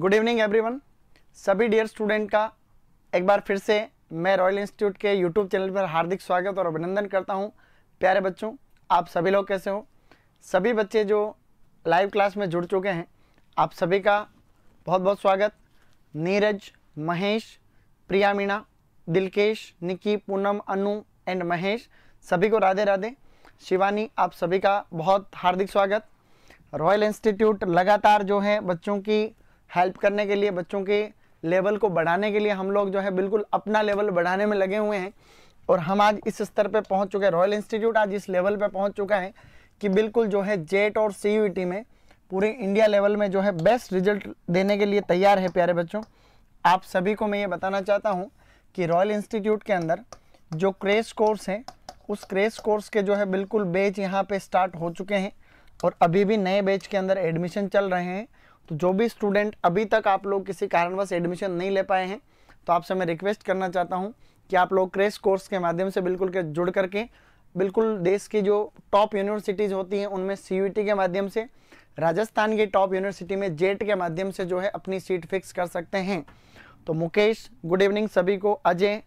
good evening everyone सभी dear student का एक बार फिर से मैं रॉयल इंस्टीट्यूट के यूट्यूब चैनल पर हार्दिक स्वागत और अभिनंदन करता हूं प्यारे बच्चों आप सभी लोग कैसे हो सभी बच्चे जो लाइव क्लास में जुड़ चुके हैं आप सभी का बहुत बहुत स्वागत नीरज महेश प्रिया मीणा दिलकेश निकी पूनम अनु एंड महेश सभी को राधे राधे शिवानी आप सभी का बहुत हार्दिक स्वागत रॉयल इंस्टीट्यूट लगातार जो है बच्चों की हेल्प करने के लिए बच्चों के लेवल को बढ़ाने के लिए हम लोग जो है बिल्कुल अपना लेवल बढ़ाने में लगे हुए हैं और हम आज इस स्तर पर पहुँच चुके हैं रॉयल इंस्टीट्यूट आज इस लेवल पर पहुँच चुका है कि बिल्कुल जो है जेट e और सी e में पूरे इंडिया लेवल में जो है बेस्ट रिजल्ट देने के लिए तैयार है प्यारे बच्चों आप सभी को मैं ये बताना चाहता हूँ कि रॉयल इंस्टीट्यूट के अंदर जो क्रेश कोर्स है उस क्रेश कोर्स के जो है बिल्कुल बेच यहाँ पे स्टार्ट हो चुके हैं और अभी भी नए बेच के अंदर एडमिशन चल रहे हैं तो जो भी स्टूडेंट अभी तक आप लोग किसी कारणवश एडमिशन नहीं ले पाए हैं तो आपसे मैं रिक्वेस्ट करना चाहता हूँ कि आप लोग क्रेश कोर्स के माध्यम से बिल्कुल के जुड़ करके बिल्कुल देश की जो टॉप यूनिवर्सिटीज़ होती हैं उनमें सी के माध्यम से राजस्थान की टॉप यूनिवर्सिटी में जेट के माध्यम से जो है अपनी सीट फिक्स कर सकते हैं तो मुकेश गुड इवनिंग सभी को अजय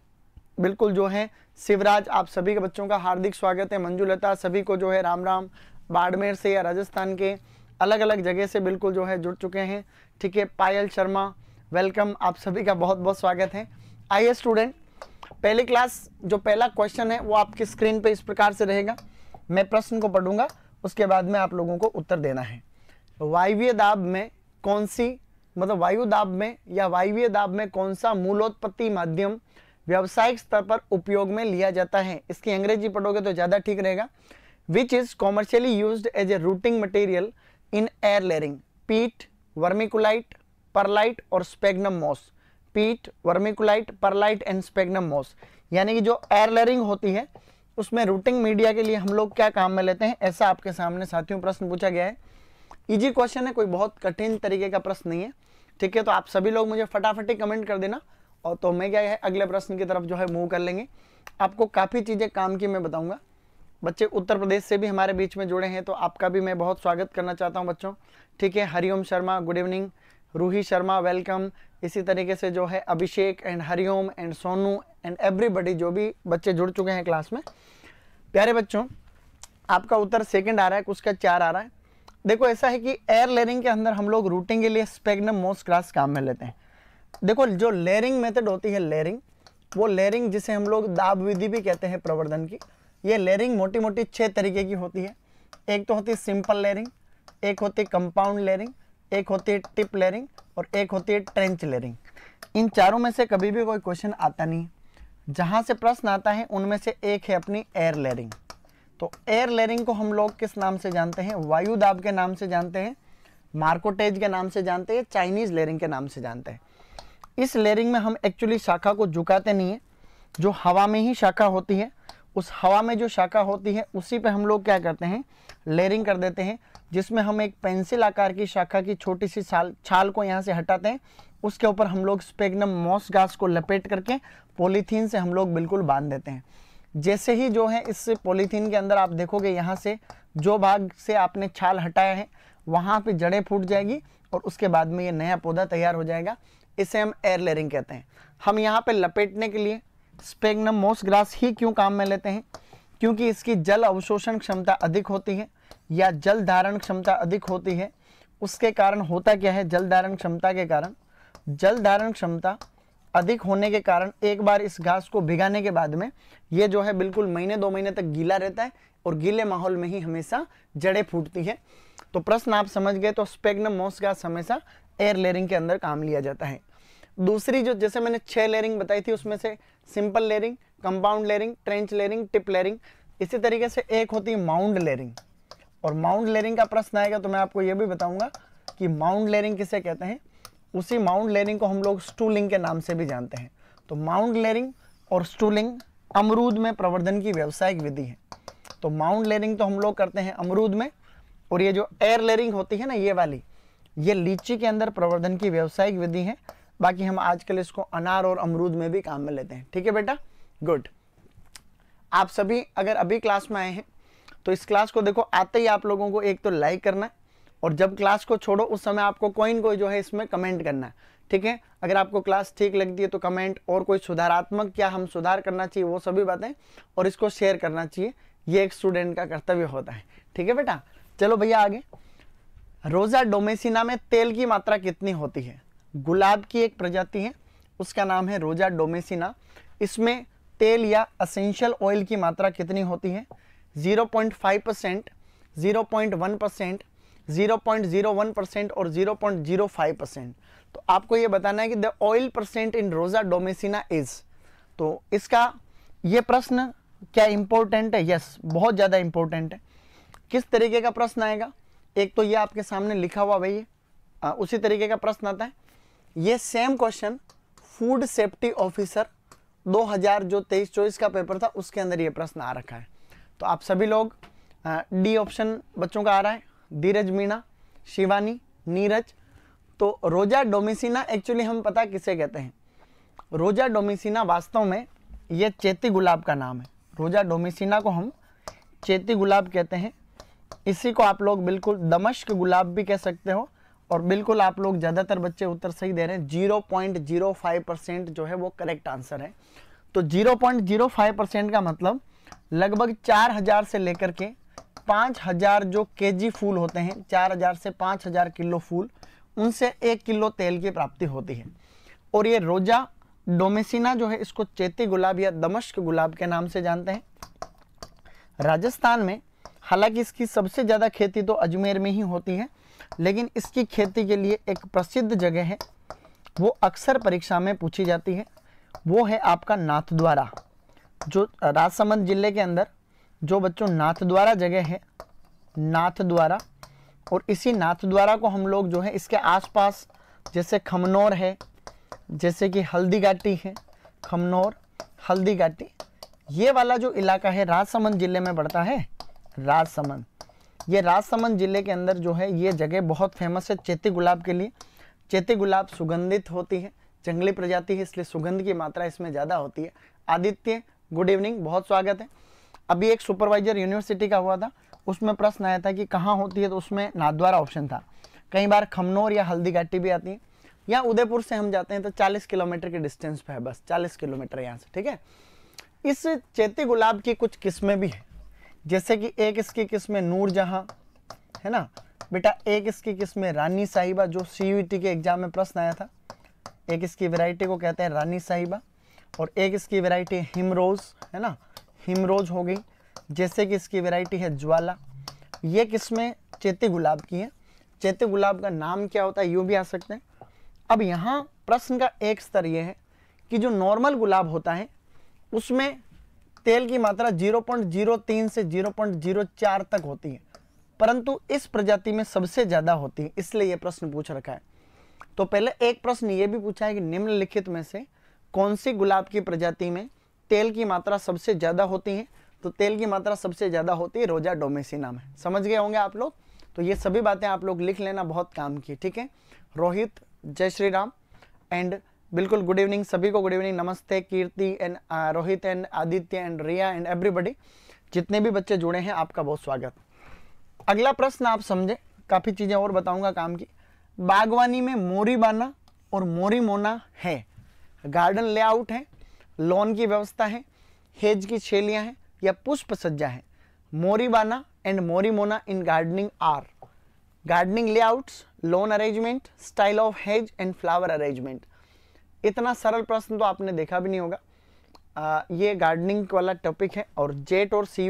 बिल्कुल जो है शिवराज आप सभी के बच्चों का हार्दिक स्वागत है मंजू लता सभी को जो है राम राम बाड़मेर से या राजस्थान के अलग अलग जगह से बिल्कुल जो है जुड़ चुके हैं ठीक है पायल शर्मा वेलकम आप सभी का बहुत बहुत स्वागत है आइए स्टूडेंट पहली क्लास जो पहला क्वेश्चन है वो आपकी स्क्रीन पे इस प्रकार से रहेगा मैं प्रश्न को पढ़ूंगा उसके बाद में आप लोगों को उत्तर देना है वायव्य दाब में कौन सी मतलब वायु दाब में या वायव्य दाब में कौन सा मूलोत्पत्ति माध्यम व्यावसायिक स्तर पर उपयोग में लिया जाता है इसकी अंग्रेजी पढ़ोगे तो ज़्यादा ठीक रहेगा which is commercially use as a rooting material in air layering peat vermiculite perlite और sphagnum moss peat vermiculite perlite and sphagnum moss यानी कि जो एयर लेयरिंग होती है उसमें रूटिंग मीडिया के लिए हम लोग क्या काम में लेते हैं ऐसा आपके सामने साथियों प्रश्न पूछा गया है इजी क्वेश्चन है कोई बहुत कठिन तरीके का प्रश्न नहीं है ठीक है तो आप सभी लोग मुझे फटाफट ही कमेंट कर देना और तो मैं क्या है अगले प्रश्न की तरफ जो है मूव कर लेंगे आपको काफ़ी चीज़ें काम की मैं बताऊंगा बच्चे उत्तर प्रदेश से भी हमारे बीच में जुड़े हैं तो आपका भी मैं बहुत स्वागत करना चाहता हूँ बच्चों ठीक है Hariom Sharma good evening Roohi Sharma welcome इसी तरीके से जो है Abhishek and Hariom and Sonu and everybody जो भी बच्चे जुड़ चुके हैं क्लास में प्यारे बच्चों आपका उत्तर सेकंड आ रहा है कुछ का चार आ रहा है देखो ऐसा है कि एयर लेयरिंग के अंदर हम लोग रूटिंग के लिए स्पेगनम मोस्ट क्लास काम में लेते हैं देखो जो लेयरिंग मेथड होती है लेयरिंग वो लेयरिंग जिसे हम लोग दाब विधि भी कहते हैं प्रवर्धन की ये लेयरिंग मोटी मोटी छह तरीके की होती है एक तो होती है सिंपल लेयरिंग एक होती है कंपाउंड लेयरिंग एक होती है टिप लेयरिंग और एक होती है ट्रेंच लेयरिंग इन चारों में से कभी भी कोई क्वेश्चन आता नहीं है से प्रश्न आता है उनमें से एक है अपनी एयर लेयरिंग तो एयर लेयरिंग को हम लोग किस नाम से जानते हैं वायु दाब के नाम से जानते हैं मार्कोटेज के नाम से जानते हैं चाइनीज़ लेयरिंग के नाम से जानते हैं इस लेयरिंग में हम एक्चुअली शाखा को झुकाते नहीं है जो हवा में ही शाखा होती है उस हवा में जो शाखा होती है उसी पे हम लोग क्या करते हैं लेयरिंग कर देते हैं जिसमें हम एक पेंसिल आकार की शाखा की छोटी सी छाल छाल को यहाँ से हटाते हैं उसके ऊपर हम लोग स्पेगनम मॉस घास को लपेट करके पॉलीथीन से हम लोग बिल्कुल बांध देते हैं जैसे ही जो है इस पॉलीथीन के अंदर आप देखोगे यहाँ से जो भाग से आपने छाल हटाया है वहाँ पर जड़ें फूट जाएगी और उसके बाद में ये नया पौधा तैयार हो जाएगा इसे हम एयर लेयरिंग कहते हैं हम यहाँ पर लपेटने के लिए स्पेगनम मोस ग्रास ही क्यों काम में लेते हैं क्योंकि इसकी जल अवशोषण क्षमता अधिक होती है या जल धारण क्षमता अधिक होती है उसके कारण होता क्या है जल धारण क्षमता के कारण जल धारण क्षमता अधिक होने के कारण एक बार इस घास को भिगाने के बाद में ये जो है बिल्कुल महीने दो महीने तक गीला रहता है और गीले माहौल में ही हमेशा जड़ें फूटती है तो प्रश्न आप समझ गए तो स्पेग्नम मोस घास हमेशा एयर लेयरिंग के अंदर काम लिया जाता है दूसरी जो जैसे मैंने छह लेयरिंग बताई थी उसमें से simple layering compound layering trench layering tip layering इसी तरीके से एक होती है माउंड लेयरिंग और माउंड लेयरिंग का प्रश्न आएगा तो मैं आपको यह भी बताऊंगा कि माउंड लेयरिंग किसे कहते हैं उसी माउंड लेयरिंग को हम लोग स्टूलिंग के नाम से भी जानते हैं तो माउंड लेयरिंग और स्टूलिंग अमरूद में प्रवर्धन की व्यावसायिक विधि है तो माउंड लेयरिंग तो हम लोग करते हैं अमरूद में और ये जो एयर लेयरिंग होती है ना ये वाली ये लीची के अंदर प्रवर्धन की व्यावसायिक विधि है बाकी हम आजकल इसको अनार और अमरूद में भी काम में लेते हैं ठीक है बेटा गुड आप सभी अगर अभी क्लास में आए हैं तो इस क्लास को देखो आते ही आप लोगों को एक तो लाइक करना और जब क्लास को छोड़ो उस समय आपको कोई ना कोई जो है इसमें कमेंट करना है ठीक है अगर आपको क्लास ठीक लगती है तो कमेंट और कोई सुधारात्मक क्या हम सुधार करना चाहिए वो सभी बातें और इसको शेयर करना चाहिए ये एक स्टूडेंट का कर्तव्य होता है ठीक है बेटा चलो भैया आगे रोज़ा डोमेसिना में तेल की मात्रा कितनी होती है गुलाब की एक प्रजाति है उसका नाम है रोजा डोमेसिना इसमें तेल या असेंशियल ऑयल की मात्रा कितनी होती है 0.5 परसेंट जीरो परसेंट 0.01 परसेंट और 0.05 परसेंट तो आपको यह बताना है कि द ऑयल परसेंट इन रोजा डोमेसिना इज तो इसका यह प्रश्न क्या इंपॉर्टेंट है यस बहुत ज़्यादा इंपॉर्टेंट है किस तरीके का प्रश्न आएगा एक तो यह आपके सामने लिखा हुआ भाई उसी तरीके का प्रश्न आता है ये same question food safety officer 2000 जो तेईस चौबीस का पेपर था उसके अंदर ये प्रश्न आ रखा है तो आप सभी लोग डी ऑप्शन बच्चों का आ रहा है धीरज मीणा शिवानी नीरज तो रोजा डोमिसिना एक्चुअली हम पता किसे कहते हैं रोजा डोमिसिना वास्तव में ये चेती गुलाब का नाम है रोजा डोमिसिना को हम चेती गुलाब कहते हैं इसी को आप लोग बिल्कुल दमश्क गुलाब भी कह सकते हो और बिल्कुल आप लोग ज़्यादातर बच्चे उत्तर सही दे रहे हैं जीरो पॉइंट जीरो परसेंट जो है वो करेक्ट आंसर है तो zero point zero five percent का मतलब लगभग चार हजार से लेकर के पांच हजार जो केजी फूल होते हैं चार हजार से पांच हजार किलो फूल उनसे एक किलो तेल की प्राप्ति होती है और ये रोजा डोमेसिना जो है इसको चेती गुलाब या दमश्क गुलाब के नाम से जानते हैं राजस्थान में हालांकि इसकी सबसे ज़्यादा खेती तो अजमेर में ही होती है लेकिन इसकी खेती के लिए एक प्रसिद्ध जगह है वो अक्सर परीक्षा में पूछी जाती है वो है आपका नाथद्वारा जो राजसमंद जिले के अंदर जो बच्चों नाथद्वारा जगह है नाथद्वारा और इसी नाथद्वारा को हम लोग जो है इसके आसपास जैसे खमनौर है जैसे कि हल्दी घाटी है खमनौर हल्दी घाटी ये वाला जो इलाका है राजसमंद ज़िले में पड़ता है राजसमंद ये राजसमंद जिले के अंदर जो है ये जगह बहुत फेमस है चेती गुलाब के लिए चेती गुलाब सुगंधित होती है जंगली प्रजाति है इसलिए सुगंध की मात्रा इसमें ज़्यादा होती है आदित्य गुड इवनिंग बहुत स्वागत है अभी एक सुपरवाइजर यूनिवर्सिटी का हुआ था उसमें प्रश्न आया था कि कहाँ होती है तो उसमें नादवारा ऑप्शन था कई बार खमनौर या हल्दी घाटी भी आती है या उदयपुर से हम जाते हैं तो 40 किलोमीटर के डिस्टेंस पे है बस 40 किलोमीटर यहाँ से ठीक है इस चेती गुलाब की कुछ किस्में भी हैं जैसे कि एक इसकी किस्म नूर जहाँ है ना बेटा एक इसकी किस्म रानी साहिबा जो सी के एग्जाम में प्रश्न आया था एक इसकी वैरायटी को कहते हैं रानी साहिबा और एक इसकी वैरायटी हिमरोज़ है ना हिमरोज हो गई जैसे कि इसकी वैरायटी है ज्वाला ये किस्में चेते गुलाब की हैं चेते गुलाब का नाम क्या होता है यूँ भी आ सकते हैं अब यहाँ प्रश्न का एक स्तर ये है कि जो नॉर्मल गुलाब होता है उसमें तेल की मात्रा 0.03 से 0.04 तक होती है परंतु इस प्रजाति में सबसे ज़्यादा होती है इसलिए यह प्रश्न पूछ रखा है तो पहले एक प्रश्न ये भी पूछा है कि निम्नलिखित में से कौन सी गुलाब की प्रजाति में तेल की मात्रा सबसे ज़्यादा होती है तो तेल की मात्रा सबसे ज़्यादा होती है रोजा डोमेसी नाम है समझ गए होंगे आप लोग तो ये सभी बातें आप लोग लिख लेना बहुत काम की ठीक है रोहित जय श्री राम एंड बिल्कुल गुड इवनिंग सभी को गुड इवनिंग नमस्ते Kirti and Rohit and Aditya and Riya and everybody जितने भी बच्चे जुड़े हैं आपका बहुत स्वागत अगला प्रश्न आप समझे काफ़ी चीज़ें और बताऊंगा काम की बागवानी में मोरी बाना और मोरी मोना है गार्डन लेआउट है लॉन की व्यवस्था है हेज की शैलियाँ हैं या पुष्प सज्जा है moribana and morimono in gardening or gardening layouts lawn arrangement style of hedge and flower arrangement इतना सरल प्रश्न तो आपने देखा भी नहीं होगा आ, ये गार्डनिंग वाला टॉपिक है और जेट और सी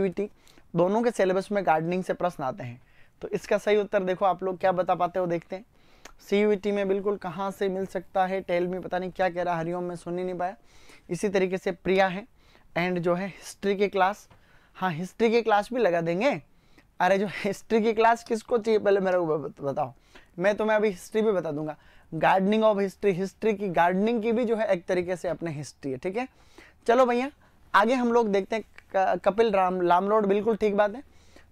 दोनों के सिलेबस में गार्डनिंग से प्रश्न आते हैं तो इसका सही उत्तर देखो आप लोग क्या बता पाते हो देखते हैं सी में बिल्कुल कहाँ से मिल सकता है टेल में पता नहीं क्या कह रहा हरिओम में सुन ही नहीं पाया इसी तरीके से प्रिया है एंड जो है हिस्ट्री की क्लास हाँ हिस्ट्री की क्लास भी लगा देंगे अरे जो हिस्ट्री की क्लास किसको चाहिए पहले मेरे को बताओ मैं तुम्हें अभी हिस्ट्री भी बता दूंगा गार्डनिंग ऑफ हिस्ट्री हिस्ट्री की गार्डनिंग की भी जो है एक तरीके से अपने हिस्ट्री है ठीक है चलो भैया आगे हम लोग देखते हैं कपिल राम लामलोड बिल्कुल ठीक बात है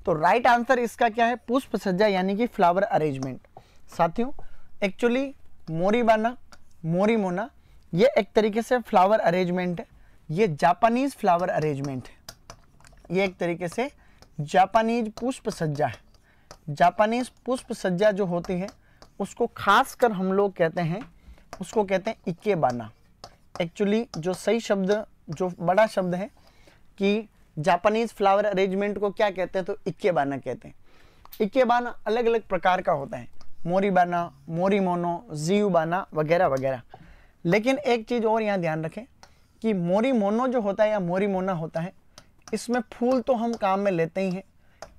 तो राइट आंसर इसका क्या है पुष्प सज्जा यानी कि फ्लावर अरेंजमेंट साथियों एक्चुअली मोरी मोना ये एक तरीके से फ्लावर अरेंजमेंट है ये जापानीज फ्लावर अरेंजमेंट है ये एक तरीके से जापानीज पुष्प सज्जा है जापानीज पुष्प सज्जा जो होती है उसको खास कर हम लोग कहते हैं उसको कहते हैं इक्केबाना एक्चुअली जो सही शब्द जो बड़ा शब्द है कि जापानीज फ्लावर अरेंजमेंट को क्या कहते हैं तो इक्केबाना कहते हैं इक्केबाना अलग अलग प्रकार का होता है मोरीबाना मोरीमोनो जीयूबाना वगैरह वगैरह लेकिन एक चीज़ और यहाँ ध्यान रखें कि मोरीमोनो जो होता है या मोरीमोना होता है इसमें फूल तो हम काम में लेते ही हैं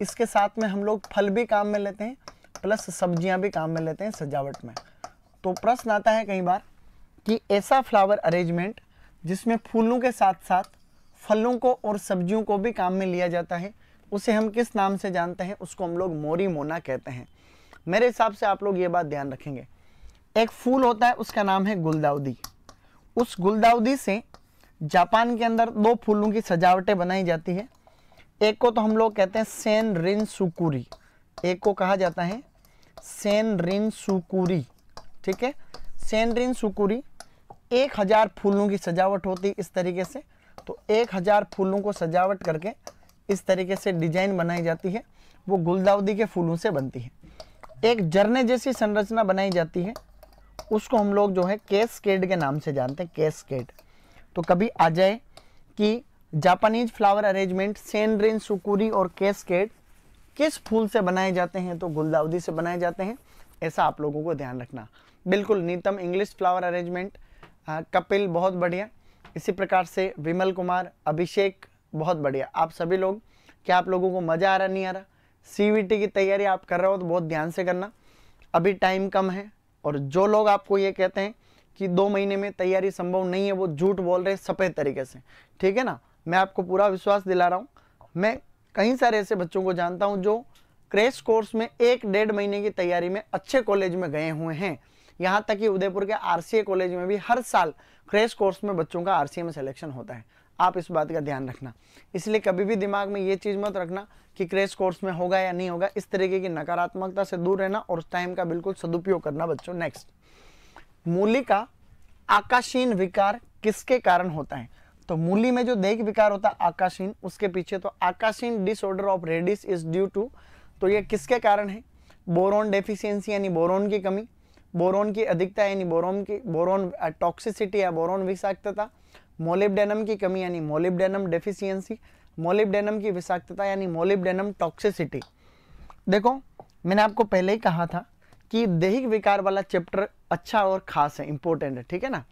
इसके साथ में हम लोग फल भी काम में लेते हैं प्लस सब्जियां भी काम में लेते हैं सजावट में तो प्रश्न आता है कई बार कि ऐसा फ्लावर अरेंजमेंट जिसमें फूलों के साथ साथ फलों को और सब्जियों को भी काम में लिया जाता है उसे हम किस नाम से जानते हैं उसको हम लोग मोरी मोना कहते हैं मेरे हिसाब से आप लोग ये बात ध्यान रखेंगे एक फूल होता है उसका नाम है गुलदाउदी उस गुलदाउदी से जापान के अंदर दो फूलों की सजावटें बनाई जाती है एक को तो हम लोग कहते हैं सेन रिन सुकुरी एक को कहा जाता है सेनरिन सुकुरी ठीक है सेनरिन सुकुरी एक हज़ार फूलों की सजावट होती इस तरीके से तो एक हज़ार फूलों को सजावट करके इस तरीके से डिजाइन बनाई जाती है वो गुलदाउदी के फूलों से बनती है एक जरने जैसी संरचना बनाई जाती है उसको हम लोग जो है कैसकेड के नाम से जानते हैं कैसकेड तो कभी आ जाए कि जापानीज फ्लावर अरेंजमेंट सेनरिन सुकुरी और कैसकेड किस फूल से बनाए जाते हैं तो गुलदाउदी से बनाए जाते हैं ऐसा आप लोगों को ध्यान रखना बिल्कुल Neetam English flower arrangement Kapil बहुत बढ़िया इसी प्रकार से विमल कुमार अभिषेक बहुत बढ़िया आप सभी लोग क्या आप लोगों को मज़ा आ रहा नहीं आ रहा सीवीटी की तैयारी आप कर रहे हो तो बहुत ध्यान से करना अभी टाइम कम है और जो लोग आपको ये कहते हैं कि दो महीने में तैयारी संभव नहीं है वो झूठ बोल रहे सफ़ेद तरीके से ठीक है ना मैं आपको पूरा विश्वास दिला रहा हूँ मैं कई सारे ऐसे बच्चों को जानता हूँ जो क्रेश कोर्स में एक डेढ़ महीने की तैयारी में अच्छे कॉलेज में गए हुए हैं यहाँ तक कि उदयपुर के आर कॉलेज में भी हर साल क्रेश कोर्स में बच्चों का आरसीए में सिलेक्शन होता है आप इस बात का ध्यान रखना इसलिए कभी भी दिमाग में ये चीज़ मत रखना कि क्रेश कोर्स में होगा या नहीं होगा इस तरीके की नकारात्मकता से दूर रहना और उस टाइम का बिल्कुल सदुपयोग करना बच्चों नेक्स्ट मूली का आकाशीन विकार किसके कारण होता है तो मूली में जो देख विकार होता है आकाशीन उसके पीछे तो आकाशीन disorder of radish is due to तो ये किसके कारण है बोरोन डेफिशियंसी यानी बोरोन की कमी बोरोन की अधिकता यानी बोरोन की बोरोन टॉक्सिसिटी uh, या बोरोन विषाक्तता मोलिबडेनम की कमी यानी मोलिबडेनम डेफिशियंसी मोलिबडेनम की विषाक्तता यानी मोलिबडेनम टॉक्सिसिटी देखो मैंने आपको पहले ही कहा था कि दैहिक विकार वाला चैप्टर अच्छा और खास है इंपॉर्टेंट है ठीक है ना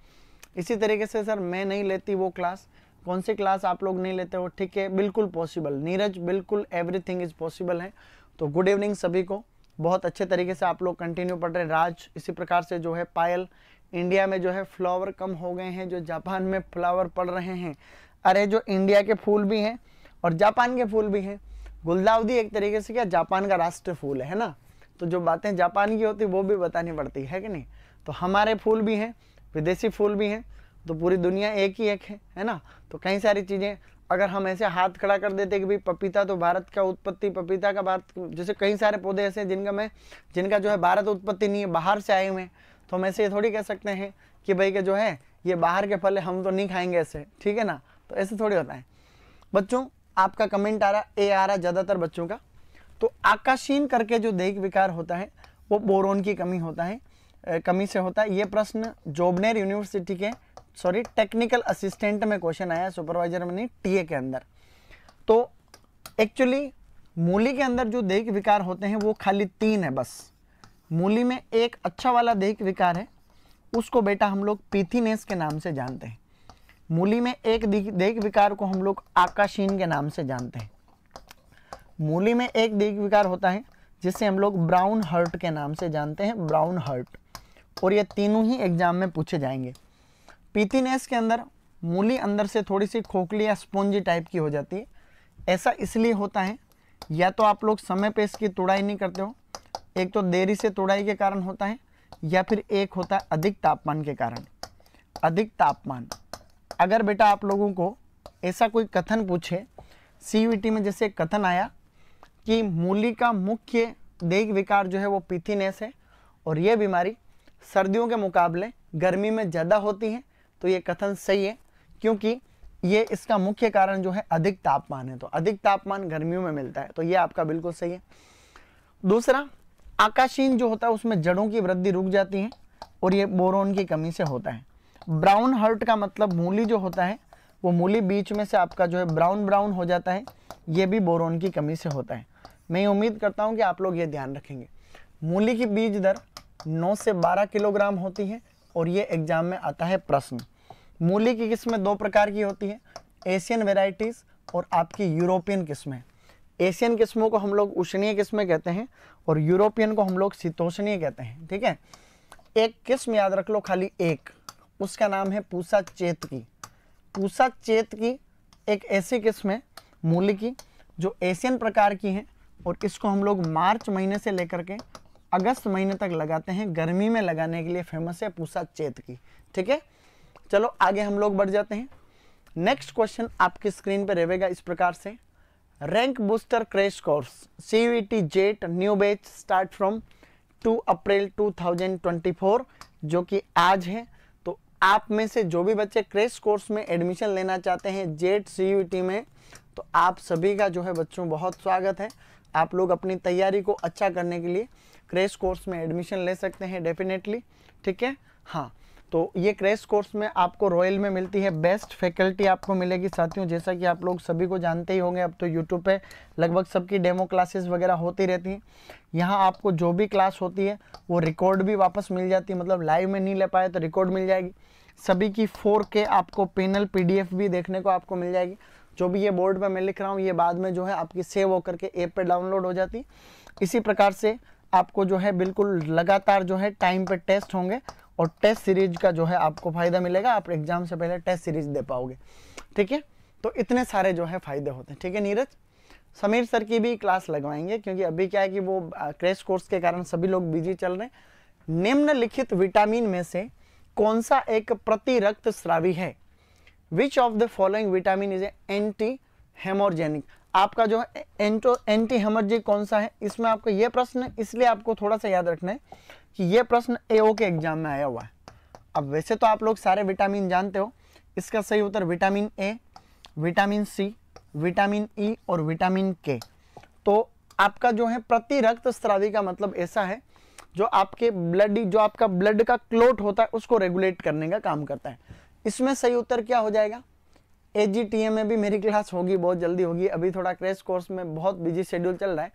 इसी तरीके से सर मैं नहीं लेती वो क्लास कौन सी क्लास आप लोग नहीं लेते हो ठीक है बिल्कुल पॉसिबल नीरज बिल्कुल एवरीथिंग इज पॉसिबल है तो गुड इवनिंग सभी को बहुत अच्छे तरीके से आप लोग कंटिन्यू पढ़ रहे हैं राज इसी प्रकार से जो है पायल इंडिया में जो है फ्लावर कम हो गए हैं जो जापान में फ्लावर पड़ रहे हैं अरे जो इंडिया के फूल भी हैं और जापान के फूल भी हैं गुलदाउदी एक तरीके से क्या जापान का राष्ट्र फूल है ना तो जो बातें जापान की होती वो भी बतानी पड़ती है कि नहीं तो हमारे फूल भी हैं विदेशी फूल भी हैं तो पूरी दुनिया एक ही एक है है ना तो कई सारी चीज़ें अगर हम ऐसे हाथ खड़ा कर देते कि भाई पपीता तो भारत का उत्पत्ति पपीता का भारत जैसे कई सारे पौधे ऐसे हैं जिनका मैं जिनका जो है भारत उत्पत्ति नहीं है बाहर से आए हुए हैं तो हम ऐसे ये थोड़ी कह सकते हैं कि भाई के जो है ये बाहर के फल हम तो नहीं खाएंगे ऐसे ठीक है ना तो ऐसे थोड़ी होता है बच्चों आपका कमेंट आ रहा ए आ रहा ज़्यादातर बच्चों का तो आकाशीन करके जो देख विकार होता है वो बोरोन की कमी होता है कमी से होता है ये प्रश्न जोबनेर यूनिवर्सिटी के सॉरी टेक्निकल असिस्टेंट में क्वेश्चन आया सुपरवाइजर में नहीं टीए के अंदर तो एक्चुअली मूली के अंदर जो देहिक विकार होते हैं वो खाली तीन है बस मूली में एक अच्छा वाला देहिक विकार है उसको बेटा हम लोग पीथीनेस के नाम से जानते हैं मूली में एक देहिक विकार को हम लोग आकाशीन के नाम से जानते हैं मूली में एक देहिक विकार होता है जिसे हम लोग ब्राउन हर्ट के नाम से जानते हैं ब्राउन हर्ट और ये तीनों ही एग्जाम में पूछे जाएंगे पीतीनेस के अंदर मूली अंदर से थोड़ी सी खोखली या स्पोंजी टाइप की हो जाती है ऐसा इसलिए होता है या तो आप लोग समय पे इसकी तुड़ाई नहीं करते हो एक तो देरी से तुड़ाई के कारण होता है या फिर एक होता है अधिक तापमान के कारण अधिक तापमान अगर बेटा आप लोगों को ऐसा कोई कथन पूछे सी में जैसे कथन आया कि मूली का मुख्य देख विकार जो है वो पीथीनेस है और ये बीमारी सर्दियों के मुकाबले गर्मी में ज़्यादा होती है तो ये कथन सही है क्योंकि ये इसका मुख्य कारण जो है अधिक तापमान है तो अधिक तापमान गर्मियों में मिलता है तो ये आपका बिल्कुल सही है दूसरा आकाशीन जो होता है उसमें जड़ों की वृद्धि रुक जाती है और ये बोरोन की कमी से होता है ब्राउन हर्ट का मतलब मूली जो होता है वो मूली बीच में से आपका जो है ब्राउन ब्राउन हो जाता है ये भी बोरोन की कमी से होता है मैं उम्मीद करता हूँ कि आप लोग ये ध्यान रखेंगे मूली की बीज दर 9 से 12 किलोग्राम होती है और ये एग्जाम में आता है प्रश्न मूली की किस्में दो प्रकार की होती है एशियन वेराइटीज़ और आपकी यूरोपियन किस्में एशियन किस्मों को हम लोग उष्णीय किस्में कहते हैं और यूरोपियन को हम लोग शीतोष्णीय कहते हैं ठीक है एक किस्म याद रख लो खाली एक उसका नाम है पूसा चेत की पूसा चेत की एक ऐसी किस्म है मूली की जो एशियन प्रकार की है और इसको हम लोग मार्च महीने से लेकर के अगस्त महीने तक लगाते हैं गर्मी में लगाने के लिए फेमस है पूसा चेत की ठीक है चलो आगे हम लोग बढ़ जाते हैं नेक्स्ट क्वेश्चन आपकी स्क्रीन पर रहेगा इस प्रकार से rank booster crash course C JET new batch start from 2 April 2024 जो कि आज है तो आप में से जो भी बच्चे क्रेश कोर्स में एडमिशन लेना चाहते हैं जेट सी e e में तो आप सभी का जो है बच्चों बहुत स्वागत है आप लोग अपनी तैयारी को अच्छा करने के लिए क्रेश कोर्स में एडमिशन ले सकते हैं डेफिनेटली ठीक है हाँ तो ये क्रेश कोर्स में आपको रॉयल में मिलती है बेस्ट फैकल्टी आपको मिलेगी साथियों जैसा कि आप लोग सभी को जानते ही होंगे अब तो यूट्यूब पे लगभग सबकी डेमो क्लासेस वगैरह होती रहती हैं यहाँ आपको जो भी क्लास होती है वो रिकॉर्ड भी वापस मिल जाती है मतलब लाइव में नहीं ले पाए तो रिकॉर्ड मिल जाएगी सभी की फोर के आपको पेनल पी भी देखने को आपको मिल जाएगी जो भी ये बोर्ड पर मैं लिख रहा हूँ ये बाद में जो है आपकी सेव होकर के ऐप पर डाउनलोड हो जाती इसी प्रकार से आपको जो है बिल्कुल लगातार जो है टाइम पे टेस्ट होंगे और टेस्ट सीरीज का जो है आपको फ़ायदा मिलेगा आप एग्जाम से पहले टेस्ट सीरीज दे पाओगे ठीक है तो इतने सारे जो है फ़ायदे होते हैं ठीक है नीरज समीर सर की भी क्लास लगवाएंगे क्योंकि अभी क्या है कि वो क्रेश कोर्स के कारण सभी लोग बिजी चल रहे हैं निम्नलिखित विटामिन में से कौन सा एक प्रतिरक्त स्रावी है which of the following vitamin is anti haemorrhagic आपका जो है एंटो एंटी हेमरजिक कौन सा है इसमें आपको ये प्रश्न इसलिए आपको थोड़ा सा याद रखना है कि ये प्रश्न एओ के एग्जाम में आया हुआ है अब वैसे तो आप लोग सारे विटामिन जानते हो इसका सही उत्तर vitamin A vitamin C vitamin E e और विटामिन के तो आपका जो है प्रति रक्त स्त्रावी का मतलब ऐसा है जो आपके ब्लड जो आपका ब्लड का क्लोट होता है उसको रेगुलेट करने का काम करता है इसमें सही उत्तर क्या हो जाएगा ए में भी मेरी क्लास होगी बहुत जल्दी होगी अभी थोड़ा क्रेश कोर्स में बहुत बिजी शेड्यूल चल रहा है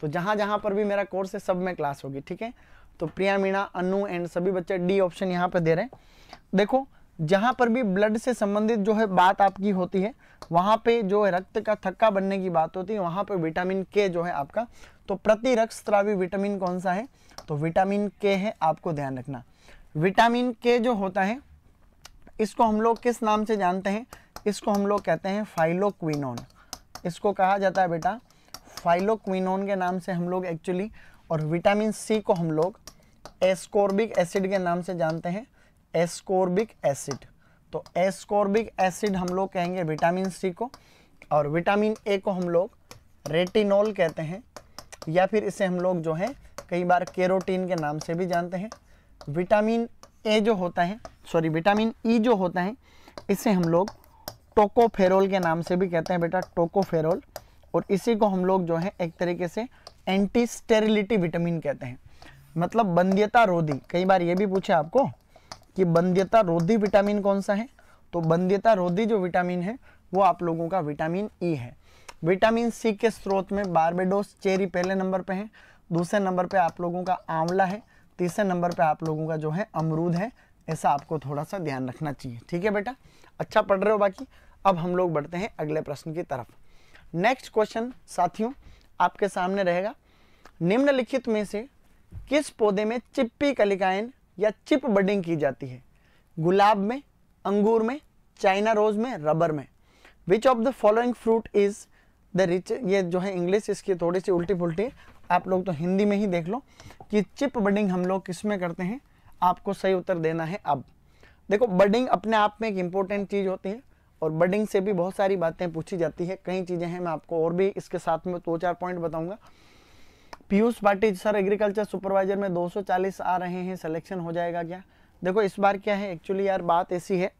तो जहाँ जहाँ पर भी मेरा कोर्स है सब में क्लास होगी ठीक है तो प्रिया मीणा अनु एंड सभी बच्चे डी ऑप्शन यहाँ पर दे रहे हैं देखो जहाँ पर भी ब्लड से संबंधित जो है बात आपकी होती है वहाँ पे जो है रक्त का थक्का बनने की बात होती है वहाँ पे विटामिन के जो है आपका तो प्रति रक्त विटामिन कौन सा है तो विटामिन के है आपको ध्यान रखना विटामिन के जो होता है इसको हम लोग किस नाम से जानते हैं इसको हम लोग कहते हैं फाइलोक्विनोन इसको कहा जाता है बेटा फाइलोक्विनोन के नाम से हम लोग एक्चुअली और विटामिन सी को हम लोग एस्कोर्बिक एसिड के नाम से जानते हैं एस्कोर्बिक एसिड तो एस्कोर्बिक एसिड हम लोग कहेंगे विटामिन सी को और विटामिन ए को हम लोग रेटिनोल कहते हैं या फिर इसे हम लोग जो है कई बार केरोटीन के नाम से भी जानते हैं विटामिन ए जो होता है सॉरी विटामिन ई e जो होता है इसे हम लोग टोकोफेरोल के नाम से भी कहते हैं बेटा टोकोफेरोल और इसी को हम लोग जो है एक तरीके से एंटी स्टेरिलिटी विटामिन कहते हैं मतलब बंध्यता रोधी कई बार ये भी पूछे आपको कि बंध्यता रोधी विटामिन कौन सा है तो बंध्यता रोधी जो विटामिन है वो आप लोगों का विटामिन ई e है विटामिन सी के स्रोत में बारबेडोस चेरी पहले नंबर पे है दूसरे नंबर पे आप लोगों का आंवला है तीसरे नंबर पे आप लोगों का जो है अमरूद है ऐसा आपको थोड़ा सा ध्यान रखना चाहिए ठीक है बेटा अच्छा पढ़ रहे हो बाकी अब हम लोग बढ़ते हैं अगले प्रश्न की तरफ नेक्स्ट क्वेश्चन साथियों आपके सामने रहेगा निम्नलिखित में से किस पौधे में चिप्पी कलिकायन या चिप बडिंग की जाती है गुलाब में अंगूर में चाइना रोज में रबर में which of the following fruit is the rich ये जो है इंग्लिश इसकी थोड़ी सी उल्टी पुलटी आप लोग तो हिंदी में ही देख लो कि चिप बडिंग हम लोग किस में करते हैं आपको सही उत्तर देना है अब देखो बडिंग अपने आप में एक इम्पोर्टेंट चीज़ होती है और बडिंग से भी बहुत सारी बातें पूछी जाती है कई चीज़ें हैं मैं आपको और भी इसके साथ में दो चार पॉइंट बताऊंगा Piyush Patil sir agriculture supervisor में 240 आ रहे हैं सिलेक्शन हो जाएगा क्या देखो इस बार क्या है एक्चुअली यार बात ऐसी है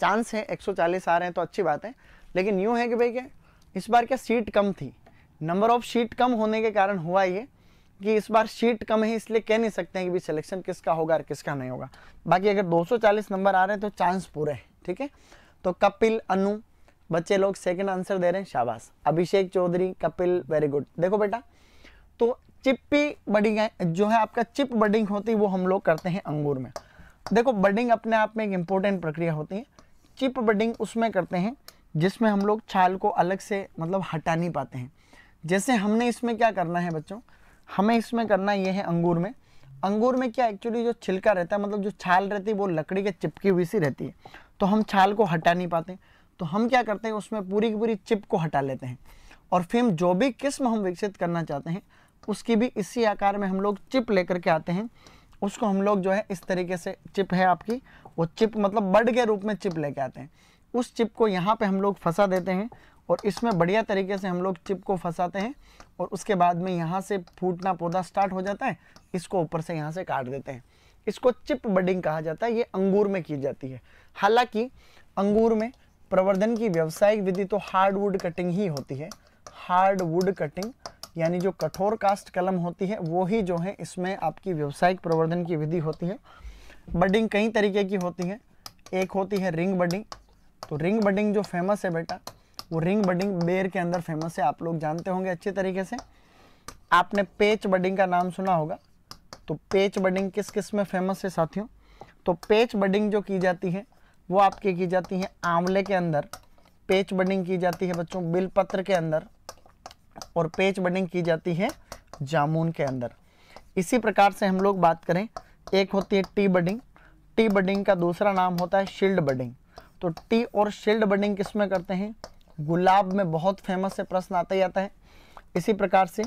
चांस है 140 आ रहे हैं तो अच्छी बात है लेकिन यूँ है कि भाई क्या इस बार क्या सीट कम थी नंबर ऑफ शीट कम होने के कारण हुआ ये कि इस बार शीट कम है इसलिए कह नहीं सकते हैं कि भी सिलेक्शन किसका होगा और किसका नहीं होगा बाकी अगर 240 नंबर आ रहे हैं तो चांस पूरे हैं ठीक है तो कपिल अनु बच्चे लोग सेकंड आंसर दे रहे हैं शाबाश अभिषेक चौधरी कपिल वेरी गुड देखो बेटा तो चिप्पी बडिंग जो है आपका चिप बडिंग होती है वो हम लोग करते हैं अंगूर में देखो बडिंग अपने आप में एक इम्पोर्टेंट प्रक्रिया होती है चिप बडिंग उसमें करते हैं जिसमें हम लोग छाल को अलग से मतलब हटा नहीं पाते हैं जैसे हमने इसमें क्या करना है बच्चों हमें इसमें करना ये है अंगूर में अंगूर में क्या एक्चुअली जो छिलका रहता है मतलब जो छाल रहती है वो लकड़ी के चिपकी हुई सी रहती है तो हम छाल को हटा नहीं पाते तो हम क्या करते हैं उसमें पूरी की पूरी चिप को हटा लेते हैं और फिर जो भी किस्म हम विकसित करना चाहते हैं उसकी भी इसी आकार में हम लोग चिप लेकर के आते हैं उसको हम लोग जो है इस तरीके से चिप है आपकी वो चिप मतलब बर्ड के रूप में चिप लेके आते हैं उस चिप को यहाँ पे हम लोग फंसा देते हैं और इसमें बढ़िया तरीके से हम लोग चिप को फंसाते हैं और उसके बाद में यहाँ से फूटना पौधा स्टार्ट हो जाता है इसको ऊपर से यहाँ से काट देते हैं इसको चिप बडिंग कहा जाता है ये अंगूर में की जाती है हालांकि अंगूर में प्रवर्धन की व्यावसायिक विधि तो हार्डवुड कटिंग ही होती है हार्डवुड कटिंग यानी जो कठोर कास्ट कलम होती है वो ही जो है इसमें आपकी व्यावसायिक प्रवर्धन की विधि होती है बडिंग कई तरीके की होती है एक होती है रिंग बडिंग तो रिंग बडिंग जो फेमस है बेटा वो रिंग बडिंग बेर के अंदर फेमस है आप लोग जानते होंगे अच्छे तरीके से आपने पेच बडिंग का नाम सुना होगा तो पेच बडिंग किस किस में फेमस है साथियों तो पेच बडिंग जो की जाती है वो आपकी की जाती है आंवले के अंदर पेच बडिंग की जाती है बच्चों बिलपत्र के अंदर और पेच बडिंग की जाती है जामुन के अंदर इसी प्रकार से हम लोग बात करें एक होती है टी बडिंग टी बडिंग का दूसरा नाम होता है शील्ड बडिंग तो टी और शील्ड बडिंग किस में करते हैं गुलाब में बहुत फेमस है प्रश्न आता ही आता है इसी प्रकार से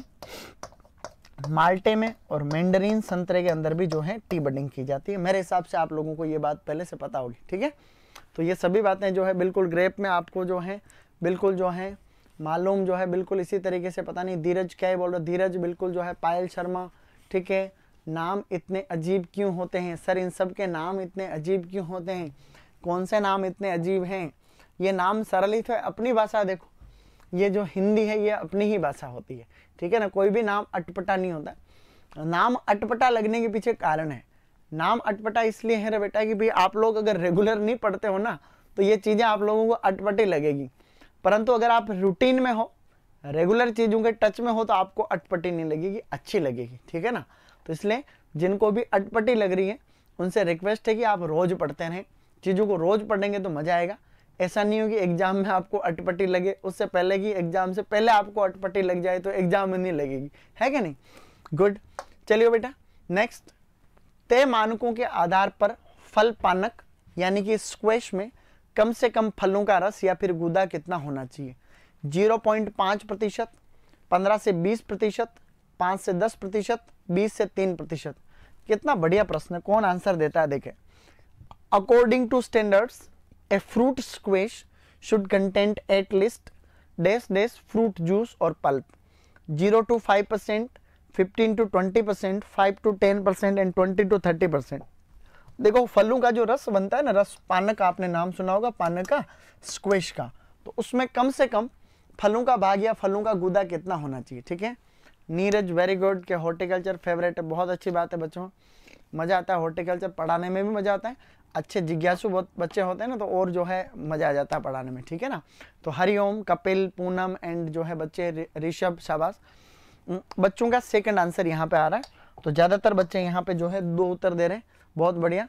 माल्टे में और मैंडरीन संतरे के अंदर भी जो है टी बडिंग की जाती है मेरे हिसाब से आप लोगों को ये बात पहले से पता होगी ठीक है तो ये सभी बातें जो है बिल्कुल ग्रेप में आपको जो है बिल्कुल जो है मालूम जो है बिल्कुल इसी तरीके से पता नहीं धीरज क्या ही बोल रहे धीरज बिल्कुल जो है पायल शर्मा ठीक है नाम इतने अजीब क्यों होते हैं सर इन सब के नाम इतने अजीब क्यों होते हैं कौन से नाम इतने अजीब हैं ये नाम सरलित है अपनी भाषा देखो ये जो हिंदी है ये अपनी ही भाषा होती है ठीक है ना कोई भी नाम अटपटा नहीं होता नाम अटपटा लगने के पीछे कारण है नाम अटपटा इसलिए है रे बेटा कि भाई आप लोग अगर रेगुलर नहीं पढ़ते हो ना तो ये चीज़ें आप लोगों को अटपटी लगेगी परंतु अगर आप रूटीन में हो रेगुलर चीज़ों के टच में हो तो आपको अटपटी नहीं लगेगी अच्छी लगेगी ठीक है ना तो इसलिए जिनको भी अटपटी लग रही है उनसे रिक्वेस्ट है कि आप रोज़ पढ़ते रहें चीज़ों को रोज़ पढ़ेंगे तो मज़ा आएगा ऐसा नहीं हो कि एग्जाम में आपको अटपटी लगे उससे पहले कि एग्जाम से पहले आपको अटपटी लग जाए तो एग्जाम में नहीं लगेगी है कि नहीं गुड चलिए बेटा नेक्स्ट तय मानकों के आधार पर फल पानक यानी कि स्क्वेश में कम से कम फलों का रस या फिर गुदा कितना होना चाहिए 0.5 प्रतिशत पंद्रह से 20 प्रतिशत पाँच से 10 प्रतिशत बीस से तीन प्रतिशत कितना बढ़िया प्रश्न कौन आंसर देता है देखें according to standards a fruit squash should contain at least dash dash fruit juice or pulp 0 to 5 percent 15 to 20 percent five to 10 percent and 20 to 30 percent देखो फलों का जो रस बनता है ना रस पानक का आपने नाम सुना होगा पानक का स्क्वेश का तो उसमें कम से कम फलों का भाग या फलों का गुदा कितना होना चाहिए ठीक है नीरज वेरी गुड के हॉर्टिकल्चर फेवरेट है बहुत अच्छी बात है बच्चों मज़ा आता है हॉर्टिकल्चर पढ़ाने में भी मज़ा आता है अच्छे जिज्ञासु बहुत बच्चे होते हैं ना तो और जो है मज़ा आ जाता है पढ़ाने में ठीक है ना तो हरिओम कपिल पूनम एंड जो है बच्चे ऋषभ शाबाश बच्चों का सेकंड आंसर यहाँ पे आ रहा है तो ज़्यादातर बच्चे यहाँ पे जो है दो उत्तर दे रहे हैं बहुत बढ़िया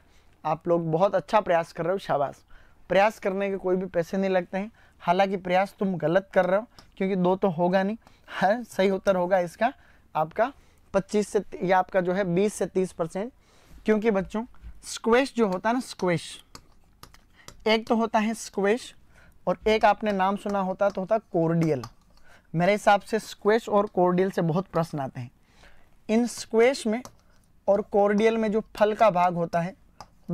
आप लोग बहुत अच्छा प्रयास कर रहे हो शाबाश प्रयास करने के कोई भी पैसे नहीं लगते हैं हालांकि प्रयास तुम गलत कर रहे हो क्योंकि दो तो होगा नहीं है हाँ, सही उत्तर होगा इसका आपका पच्चीस से या आपका जो है बीस से तीस परसेंट क्योंकि बच्चों स्क्वेश जो होता है ना स्क्वेश एक तो होता है स्क्वेश और एक आपने नाम सुना होता तो होता कोर्डियल मेरे हिसाब से स्क्वेश और कोर्डियल से बहुत प्रश्न आते हैं इन स्क्वेश में और कोर्डियल में जो फल का भाग होता है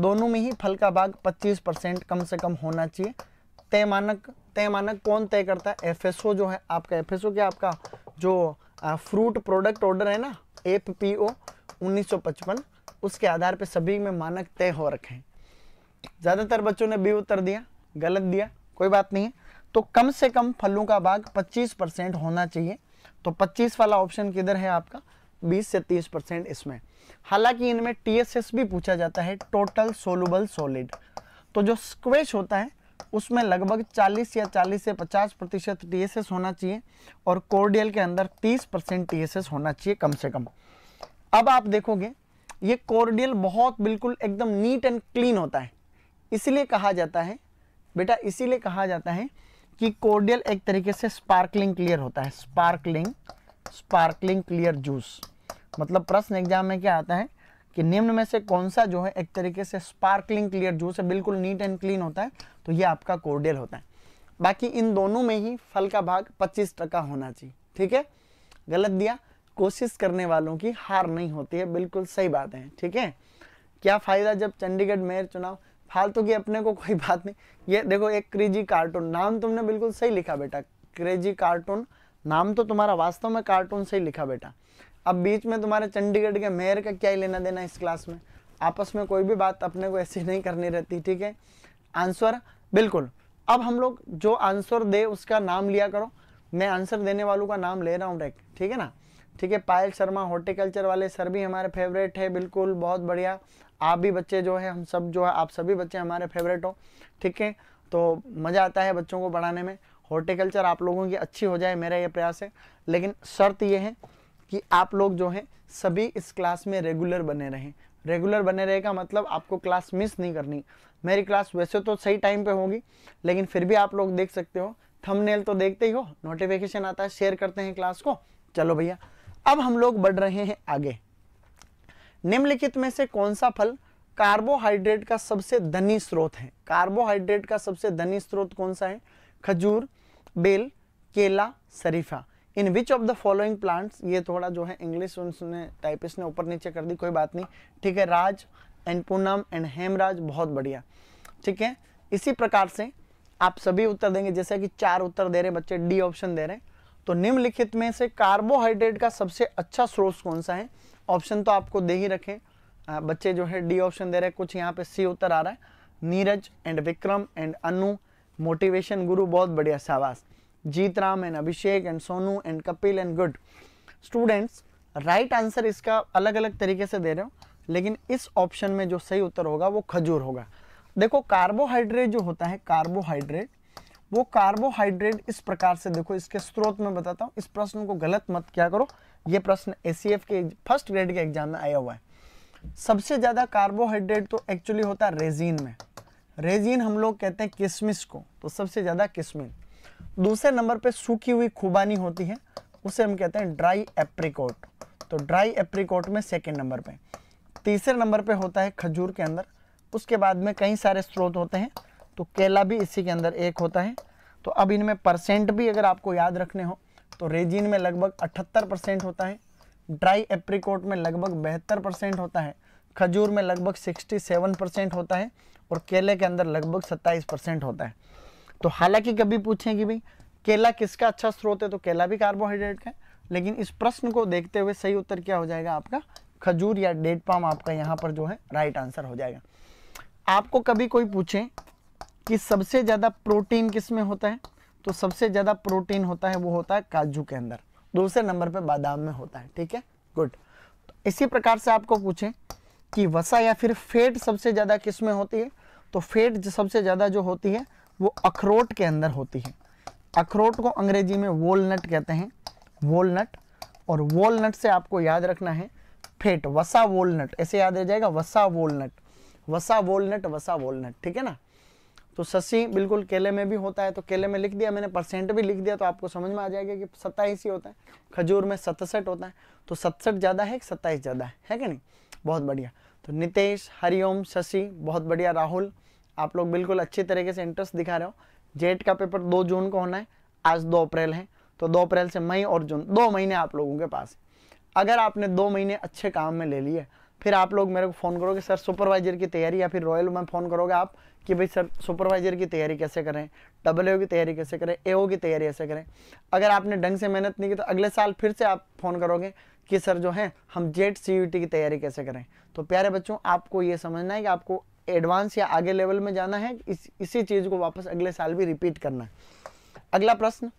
दोनों में ही फल का भाग 25 परसेंट कम से कम होना चाहिए तय मानक तय मानक कौन तय करता है एफ जो है आपका एफएसओ क्या आपका जो फ्रूट प्रोडक्ट ऑर्डर है ना एफ पी ओ 1955 उसके आधार पर सभी में मानक तय हो रखे हैं ज़्यादातर बच्चों ने बी उत्तर दिया गलत दिया कोई बात नहीं है तो कम से कम फलों का भाग 25 परसेंट होना चाहिए तो 25 वाला ऑप्शन किधर है आपका 20 से 30 परसेंट इसमें हालांकि इनमें टीएसएस भी पूछा जाता है टोटल सोलूबल सॉलिड तो जो स्क्वेश होता है उसमें लगभग 40 या 40 से 50 प्रतिशत टीएसएस होना चाहिए और कोर्डियल के अंदर 30 परसेंट टीएसएस होना चाहिए कम से कम अब आप देखोगे ये कॉर्डियल बहुत बिल्कुल एकदम नीट एंड क्लीन होता है इसलिए कहा जाता है बेटा इसीलिए कहा जाता है कि कॉर्डियल एक तरीके से स्पार्कलिंग क्लियर होता है स्पार्कलिंग स्पार्कलिंग क्लियर जूस मतलब प्रश्न एग्जाम में क्या आता है कि निम्न में से कौन सा जो है एक तरीके से स्पार्कलिंग क्लियर जूस है बिल्कुल नीट एंड क्लीन होता है तो ये आपका कोर्डियल होता है बाकी इन दोनों में ही फल का भाग पच्चीस टका होना चाहिए ठीक है गलत दिया कोशिश करने वालों की हार नहीं होती है बिल्कुल सही बात है ठीक है क्या फ़ायदा जब चंडीगढ़ मेयर चुनाव फालतू की अपने को कोई बात नहीं ये देखो एक क्रेजी कार्टून नाम तुमने बिल्कुल सही लिखा बेटा क्रेजी कार्टून नाम तो तुम्हारा वास्तव में कार्टून सही लिखा बेटा अब बीच में तुम्हारे चंडीगढ़ के मेयर का क्या ही लेना देना इस क्लास में आपस में कोई भी बात अपने को ऐसी नहीं करनी रहती ठीक है आंसर बिल्कुल अब हम लोग जो आंसर दे उसका नाम लिया करो मैं आंसर देने वालों का नाम ले रहा हूँ डायरेक्ट ठीक है ना ठीक है पायल शर्मा हॉर्टिकल्चर वाले सर भी हमारे फेवरेट है बिल्कुल बहुत बढ़िया आप भी बच्चे जो है हम सब जो है आप सभी बच्चे हमारे फेवरेट हो ठीक है तो मज़ा आता है बच्चों को पढ़ाने में हॉर्टिकल्चर आप लोगों की अच्छी हो जाए मेरा ये प्रयास है लेकिन शर्त ये है कि आप लोग जो है सभी इस क्लास में रेगुलर बने रहें रेगुलर बने रहेगा मतलब आपको क्लास मिस नहीं करनी मेरी क्लास वैसे तो सही टाइम पे होगी लेकिन फिर भी आप लोग देख सकते हो थंबनेल तो देखते ही हो नोटिफिकेशन आता है शेयर करते हैं क्लास को चलो भैया अब हम लोग बढ़ रहे हैं आगे निम्नलिखित में से कौन सा फल कार्बोहाइड्रेट का सबसे धनी स्रोत है कार्बोहाइड्रेट का सबसे धनी स्रोत कौन सा है खजूर बेल केला शरीफा in which of the following plants ये थोड़ा जो है इंग्लिश उनने टाइपिस्ट ने ऊपर नीचे कर दी कोई बात नहीं ठीक है राज एंड पूनम एंड हेमराज बहुत बढ़िया ठीक है इसी प्रकार से आप सभी उत्तर देंगे जैसे कि चार उत्तर दे रहे बच्चे डी ऑप्शन दे रहे हैं तो निम्नलिखित में से कार्बोहाइड्रेट का सबसे अच्छा सोर्स कौन सा है ऑप्शन तो आपको दे ही रखें बच्चे जो है डी ऑप्शन दे रहे हैं कुछ यहाँ पे सी उत्तर आ रहा है Neeraj and Vikram and Anu motivation guru बहुत बढ़िया शाबाश Jeet Ram and Abhishek and Sonu and Kapil and good students right answer इसका अलग अलग तरीके से दे रहे हो लेकिन इस ऑप्शन में जो सही उत्तर होगा वो खजूर होगा देखो कार्बोहाइड्रेट जो होता है कार्बोहाइड्रेट वो कार्बोहाइड्रेट इस प्रकार से देखो इसके स्रोत में बताता हूँ इस प्रश्न को गलत मत क्या करो ये प्रश्न एस के फर्स्ट ग्रेड के एग्जाम में आया हुआ है सबसे ज़्यादा कार्बोहाइड्रेट तो एक्चुअली होता है रेजीन में रेजीन हम लोग कहते हैं किसमिस को तो सबसे ज़्यादा किसमिन दूसरे नंबर पे सूखी हुई खुबानी होती है उसे हम कहते हैं ड्राई एप्रिकोट तो ड्राई एप्रिकोट में सेकेंड नंबर पे तीसरे नंबर पे होता है खजूर के अंदर उसके बाद में कई सारे स्रोत होते हैं तो केला भी इसी के अंदर एक होता है तो अब इनमें परसेंट भी अगर आपको याद रखने हो तो रेजिन में लगभग अठहत्तर परसेंट होता है ड्राई एप्रिकोट में लगभग बहत्तर परसेंट होता है खजूर में लगभग 67 परसेंट होता है और केले के अंदर लगभग 27 परसेंट होता है तो हालांकि कभी पूछें कि भाई केला किसका अच्छा स्रोत है तो केला भी कार्बोहाइड्रेट का है लेकिन इस प्रश्न को देखते हुए सही उत्तर क्या हो जाएगा आपका खजूर या डेट पाम आपका यहाँ पर जो है राइट आंसर हो जाएगा आपको कभी कोई पूछे कि सबसे ज़्यादा प्रोटीन किस में होता है तो सबसे ज़्यादा प्रोटीन होता है वो होता है काजू के अंदर दूसरे नंबर पे बादाम में होता है ठीक है गुड तो इसी प्रकार से आपको पूछे कि वसा या फिर फेट सबसे ज़्यादा किस में होती है तो फेट सबसे ज़्यादा जो होती है वो अखरोट के अंदर होती है अखरोट को अंग्रेजी में वोलनट कहते हैं वोलनट और वोलनट से आपको याद रखना है फेट वसा वोलनट ऐसे याद रह जाएगा वसा वोलनट वसा वोलनट वसा वोलनट ठीक है ना तो सस्सी बिल्कुल केले में भी होता है तो केले में लिख दिया मैंने परसेंट भी लिख दिया तो आपको समझ में आ जाएगा कि सत्ताईस ही होता है खजूर में सतसठ होता है तो सतसठ ज़्यादा है कि सत्ताईस ज़्यादा है है कि नहीं बहुत बढ़िया तो नितेश हरिओम शशि बहुत बढ़िया राहुल आप लोग बिल्कुल अच्छी तरीके से इंटरेस्ट दिखा रहे हो जेट का पेपर दो जून को होना है आज दो अप्रैल है तो दो अप्रैल से मई और जून दो महीने आप लोगों के पास अगर आपने दो महीने अच्छे काम में ले लिए फिर आप लोग मेरे को फ़ोन करोगे सर सुपरवाइजर की तैयारी या फिर रॉयल में फ़ोन करोगे आप कि भाई सर सुपरवाइजर की तैयारी कैसे करें डब्ल्यू की तैयारी कैसे करें ए की तैयारी कैसे करें अगर आपने ढंग से मेहनत नहीं की तो अगले साल फिर से आप फ़ोन करोगे कि सर जो है हम जेट सी की तैयारी कैसे करें तो प्यारे बच्चों आपको ये समझना है कि आपको एडवांस या आगे लेवल में जाना है इस इसी चीज़ को वापस अगले साल भी रिपीट करना है अगला प्रश्न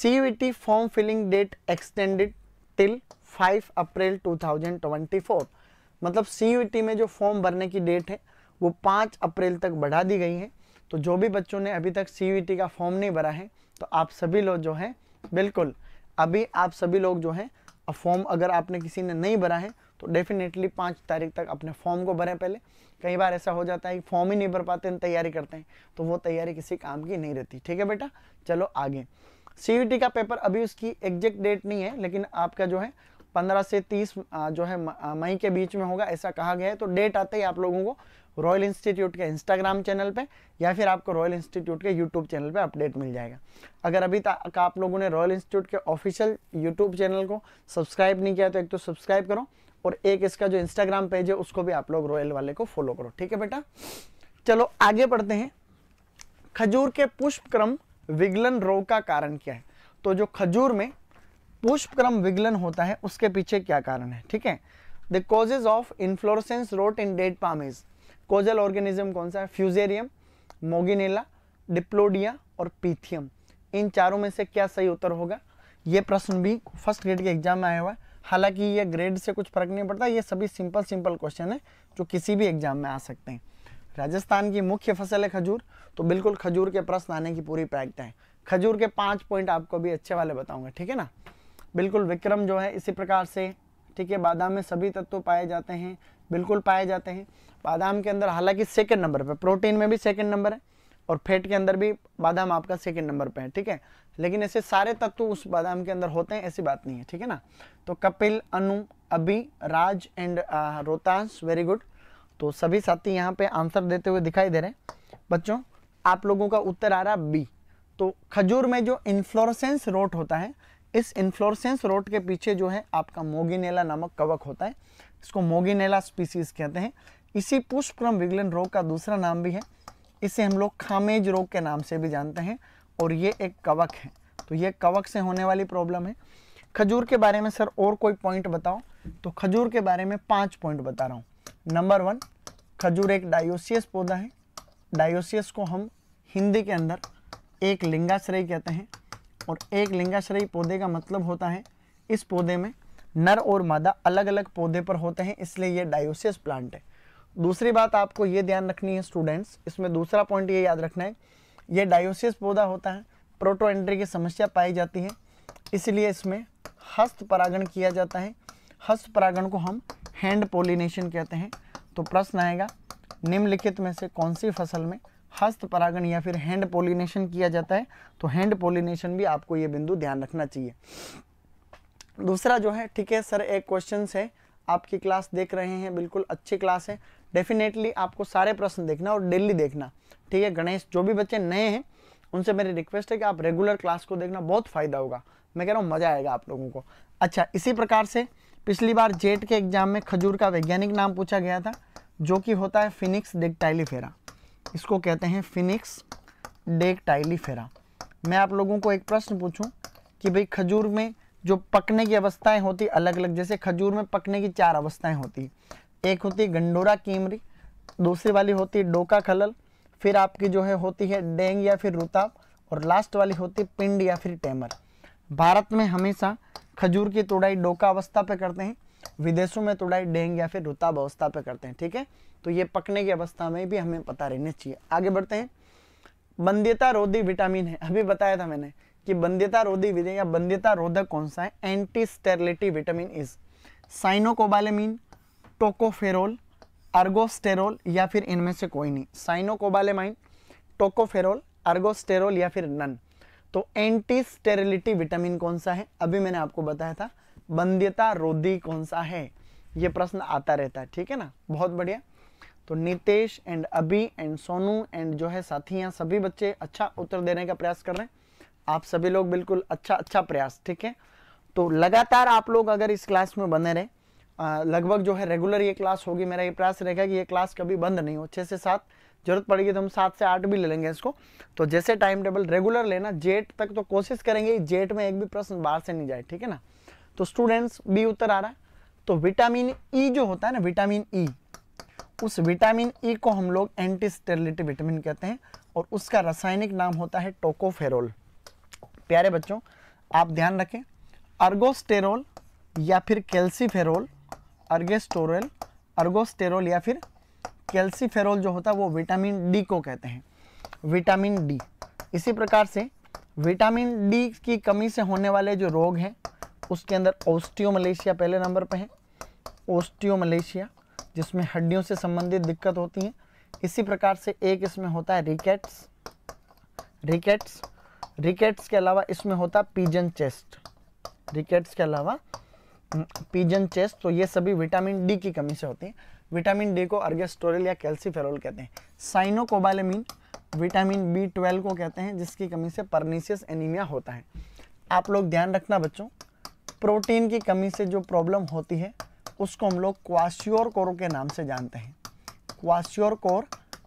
C form filling date extended till 5 April 2024 मतलब सी में जो फॉर्म भरने की डेट है वो पाँच अप्रैल तक बढ़ा दी गई हैं तो जो भी बच्चों ने अभी तक सी का फॉर्म नहीं भरा है तो आप सभी लोग जो हैं बिल्कुल अभी आप सभी लोग जो हैं फॉर्म अगर आपने किसी ने नहीं भरा है तो डेफिनेटली पाँच तारीख तक अपने फॉर्म को भरें पहले कई बार ऐसा हो जाता है कि फॉर्म ही नहीं भर पाते हैं तैयारी करते हैं तो वो तैयारी किसी काम की नहीं रहती ठीक है बेटा चलो आगे सी का पेपर अभी उसकी एग्जैक्ट डेट नहीं है लेकिन आपका जो है पंद्रह से तीस जो है मई के बीच में होगा ऐसा कहा गया है तो डेट आते ही आप लोगों को रॉयल इंस्टीट्यूट के इंस्टाग्राम चैनल पे या फिर आपको रॉयल इंस्टीट्यूट के यूट्यूब चैनल पे अपडेट मिल जाएगा अगर अभी तक आप लोगों ने रॉयल इंस्टीट्यूट के ऑफिशियल यूट्यूब चैनल को सब्सक्राइब नहीं किया तो एक तो सब्सक्राइब करो और एक इसका जो इंस्टाग्राम पेज है उसको भी आप लोग रॉयल वाले को फॉलो करो ठीक है बेटा चलो आगे बढ़ते हैं खजूर के पुष्प क्रम विगलन रोग का कारण क्या है तो जो खजूर में पुष्प क्रम विगलन होता है उसके पीछे क्या कारण है ठीक है the causes of inflorescence rot in date palms causal organism कौन सा है फ्यूजेरियम मोगिनेला डिप्लोडिया और पीथियम इन चारों में से क्या सही उत्तर होगा ये प्रश्न भी फर्स्ट ग्रेड के एग्जाम में आया हुआ है हालांकि ये ग्रेड से कुछ फर्क नहीं पड़ता ये सभी सिंपल सिंपल क्वेश्चन है जो किसी भी एग्जाम में आ सकते हैं राजस्थान की मुख्य फसल है खजूर तो बिल्कुल खजूर के प्रश्न आने की पूरी प्रायिकता है खजूर के पांच पॉइंट आपको भी अच्छे वाले बताऊंगा ठीक है ना बिल्कुल विक्रम जो है इसी प्रकार से ठीक है बादाम में सभी तत्व पाए जाते हैं बिल्कुल पाए जाते हैं बादाम के अंदर हालांकि सेकंड नंबर पे प्रोटीन में भी सेकेंड नंबर है और फैट के अंदर भी बादाम आपका सेकेंड नंबर पे है ठीक है लेकिन ऐसे सारे तत्व उस बादाम के अंदर होते हैं ऐसी बात नहीं है ठीक है ना तो Kapil Anu Abhi Raj and Rohtas very good तो सभी साथी यहाँ पे आंसर देते हुए दिखाई दे रहे हैं बच्चों आप लोगों का उत्तर आ रहा बी तो खजूर में जो इन्फ्लोरसेंस रोट होता है इस इन्फ्लोरसेंस रोट के पीछे जो है आपका मोगिनेला नामक कवक होता है इसको मोगिनेला स्पीसीज कहते हैं इसी पुष्पक्रम विगलन रोग का दूसरा नाम भी है इसे हम लोग खामेज रोग के नाम से भी जानते हैं और ये एक कवक है तो ये कवक से होने वाली प्रॉब्लम है खजूर के बारे में सर और कोई पॉइंट बताओ तो खजूर के बारे में पाँच पॉइंट बता रहा हूँ नंबर वन खजूर एक डायोसियस पौधा है डायोसियस को हम हिंदी के अंदर एक लिंगाश्रय कहते हैं और एक लिंगाश्रयी पौधे का मतलब होता है इस पौधे में नर और मादा अलग अलग पौधे पर होते हैं इसलिए ये डायोसियस प्लांट है दूसरी बात आपको ये ध्यान रखनी है स्टूडेंट्स इसमें दूसरा पॉइंट ये याद रखना है ये डायोसिस पौधा होता है प्रोटो एंट्री की समस्या पाई जाती है इसलिए इसमें हस्त परागण किया जाता है हस्त परागण को हम हैंड पोलिनेशन कहते हैं तो प्रश्न आएगा निम्नलिखित में से कौन सी फसल में हस्त परागण या फिर हैंड पोलिनेशन किया जाता है तो हैंड पोलिनेशन भी आपको ये बिंदु ध्यान रखना चाहिए दूसरा जो है ठीक है सर एक क्वेश्चन है आपकी क्लास देख रहे हैं बिल्कुल अच्छी क्लास है डेफिनेटली आपको सारे प्रश्न देखना और डेली देखना ठीक है गणेश जो भी बच्चे नए हैं उनसे मेरी रिक्वेस्ट है कि आप रेगुलर क्लास को देखना बहुत फ़ायदा होगा मैं कह रहा हूँ मज़ा आएगा आप लोगों को अच्छा इसी प्रकार से पिछली बार जेट के एग्जाम में खजूर का वैज्ञानिक नाम पूछा गया था जो कि होता है फिनिक्स डेक्टाइलीफेरा इसको कहते हैं फिनिक्स डेक्टाइलीफेरा मैं आप लोगों को एक प्रश्न पूछूं कि भाई खजूर में जो पकने की अवस्थाएं होती अलग अलग जैसे खजूर में पकने की चार अवस्थाएं होती एक होती है गंडोरा कीमरी दूसरी वाली होती है डोका खलल फिर आपकी जो है होती है डेंग या फिर रुताब और लास्ट वाली होती है पिंड या फिर टेमर भारत में हमेशा खजूर की तोड़ाई डोका अवस्था पे करते हैं विदेशों में तोड़ाई डेंग या फिर रुताब अवस्था पे करते हैं ठीक है तो ये पकने की अवस्था में भी हमें पता रहना चाहिए आगे बढ़ते हैं बंद्यता रोधी विटामिन है अभी बताया था मैंने कि बंद्यता रोधी विधि या बंद्यता रोधक कौन सा है anti sterility vitamin is cyanocobalamin tocopherol ergosterol या फिर इनमें से कोई नहीं साइनोकोबालेमाइन टोकोफेरोल अर्गोस्टेरोल या फिर नन तो एंटी स्टेरिलिटी विटामिन कौन सा है अभी मैंने आपको बताया था बंद्यता रोधी कौन सा है ये प्रश्न आता रहता है ठीक है ना बहुत बढ़िया तो Nitesh and Abhi and Sonu and जो है साथी यहाँ सभी बच्चे अच्छा उत्तर देने का प्रयास कर रहे हैं आप सभी लोग बिल्कुल अच्छा अच्छा प्रयास ठीक है तो लगातार आप लोग अगर इस क्लास में बने रहे लगभग जो है रेगुलर ये क्लास होगी मेरा ये प्रयास रहेगा कि ये क्लास कभी बंद नहीं हो छः से सात जरूरत पड़ेगी तो हम सात से आठ भी ले लेंगे इसको तो जैसे टाइम टेबल रेगुलर लेना जेट तक तो कोशिश करेंगे जेट में एक भी प्रश्न बाहर से नहीं जाए ठीक है ना तो स्टूडेंट्स बी उत्तर आ रहा है तो विटामिन ई e जो होता है ना विटामिन ई e, उस विटामिन ई e को हम लोग एंटी स्टेरिलिटी विटामिन कहते हैं और उसका रासायनिक नाम होता है टोकोफेरोल प्यारे बच्चों आप ध्यान रखें अर्गोस्टेरोल या फिर कैल्सीफेरोल अर्गेस्टोरल अर्गोस्टेरोल या फिर कैल्सीफेरोल जो होता है वो विटामिन डी को कहते हैं विटामिन डी इसी प्रकार से विटामिन डी की कमी से होने वाले जो रोग हैं उसके अंदर ओस्टियोमलेशिया पहले नंबर पर है ओस्टियोमलेशिया जिसमें हड्डियों से संबंधित दिक्कत होती है इसी प्रकार से एक इसमें होता है रिकेट्स रिकेट्स रिकेट्स के अलावा इसमें होता है पीजन चेस्ट रिकेट्स के अलावा पीजन चेस्ट तो ये सभी विटामिन डी की कमी से होती है विटामिन डी को अर्गेस्टोरल या कैल्सीफेरोल कहते हैं साइनोकोबालमिन विटामिन बी ट्वेल्व को कहते हैं जिसकी कमी से परनीसियस एनीमिया होता है आप लोग ध्यान रखना बच्चों प्रोटीन की कमी से जो प्रॉब्लम होती है उसको हम लोग क्वाश्योर कोरो के नाम से जानते हैं क्वाश्योर कोर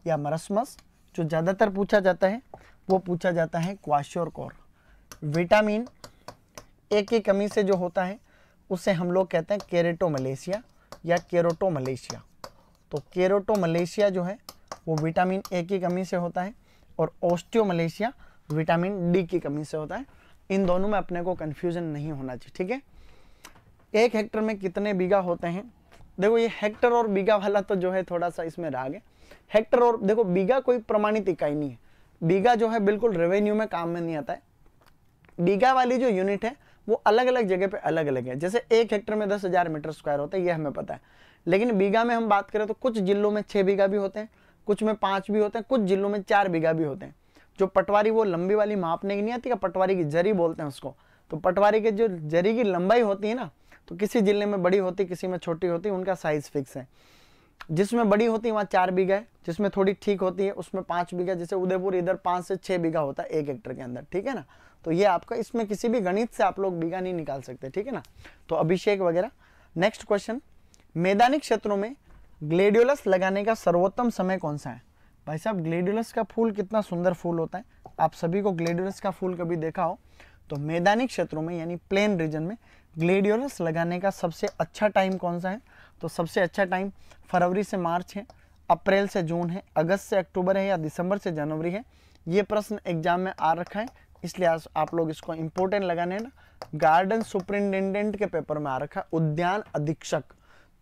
या मरसमस जो ज़्यादातर पूछा जाता है वो पूछा जाता है क्वाश्योर कोर विटामिन ए की कमी से जो होता है उसे हम लोग कहते हैं केरेटो मलेशिया या केरोटो मलेशिया तो केरोटो मलेशिया जो है वो विटामिन ए की कमी से होता है और ओस्टियो मलेशिया विटामिन डी की कमी से होता है इन दोनों में अपने को कन्फ्यूजन नहीं होना चाहिए ठीक है एक हेक्टर में कितने बीघा होते हैं देखो ये हेक्टर और बीघा वाला तो जो है थोड़ा सा इसमें राग है हेक्टर और देखो बीघा कोई प्रमाणित इकाई नहीं है बीघा जो है बिल्कुल रेवेन्यू में काम में नहीं आता है बीघा वाली जो यूनिट है वो अलग अलग जगह पे अलग अलग है जैसे एक हेक्टर में दस हज़ार मीटर स्क्वायर होता है ये हमें पता है लेकिन बीघा में हम बात करें तो कुछ जिलों में छः बीघा भी होते हैं कुछ में पाँच भी होते हैं कुछ जिलों में चार बीघा भी होते हैं जो पटवारी वो लंबी वाली मापने की नहीं आती पटवारी की जरी बोलते हैं उसको तो पटवारी के जो जरी की लंबाई होती है ना तो किसी जिले में बड़ी होती किसी में छोटी होती उनका साइज़ फिक्स है जिसमें बड़ी होती है वहाँ चार बीघा है जिसमें थोड़ी ठीक होती है उसमें पाँच बीघा जैसे उदयपुर इधर पाँच से छः बीघा होता है एक हेक्टर के अंदर ठीक है ना तो ये आपका इसमें किसी भी गणित से आप लोग बीघा नहीं निकाल सकते ठीक है ना तो अभिषेक वगैरह नेक्स्ट क्वेश्चन मैदानी क्षेत्रों में ग्लेडियोलस लगाने का सर्वोत्तम समय कौन सा है भाई साहब ग्लेडियोलस का फूल कितना सुंदर फूल होता है आप सभी को ग्लेडियोलस का फूल कभी देखा हो तो मैदानी क्षेत्रों में यानी प्लेन रीजन में ग्लेडियोलस लगाने का सबसे अच्छा टाइम कौन सा है तो सबसे अच्छा टाइम फरवरी से मार्च है अप्रैल से जून है अगस्त से अक्टूबर है या दिसंबर से जनवरी है ये प्रश्न एग्जाम में आ रखा है इसलिए आज आप लोग इसको इंपोर्टेंट लगाने ना गार्डन सुपरिंटेंडेंट के पेपर में आ रखा उद्यान अधीक्षक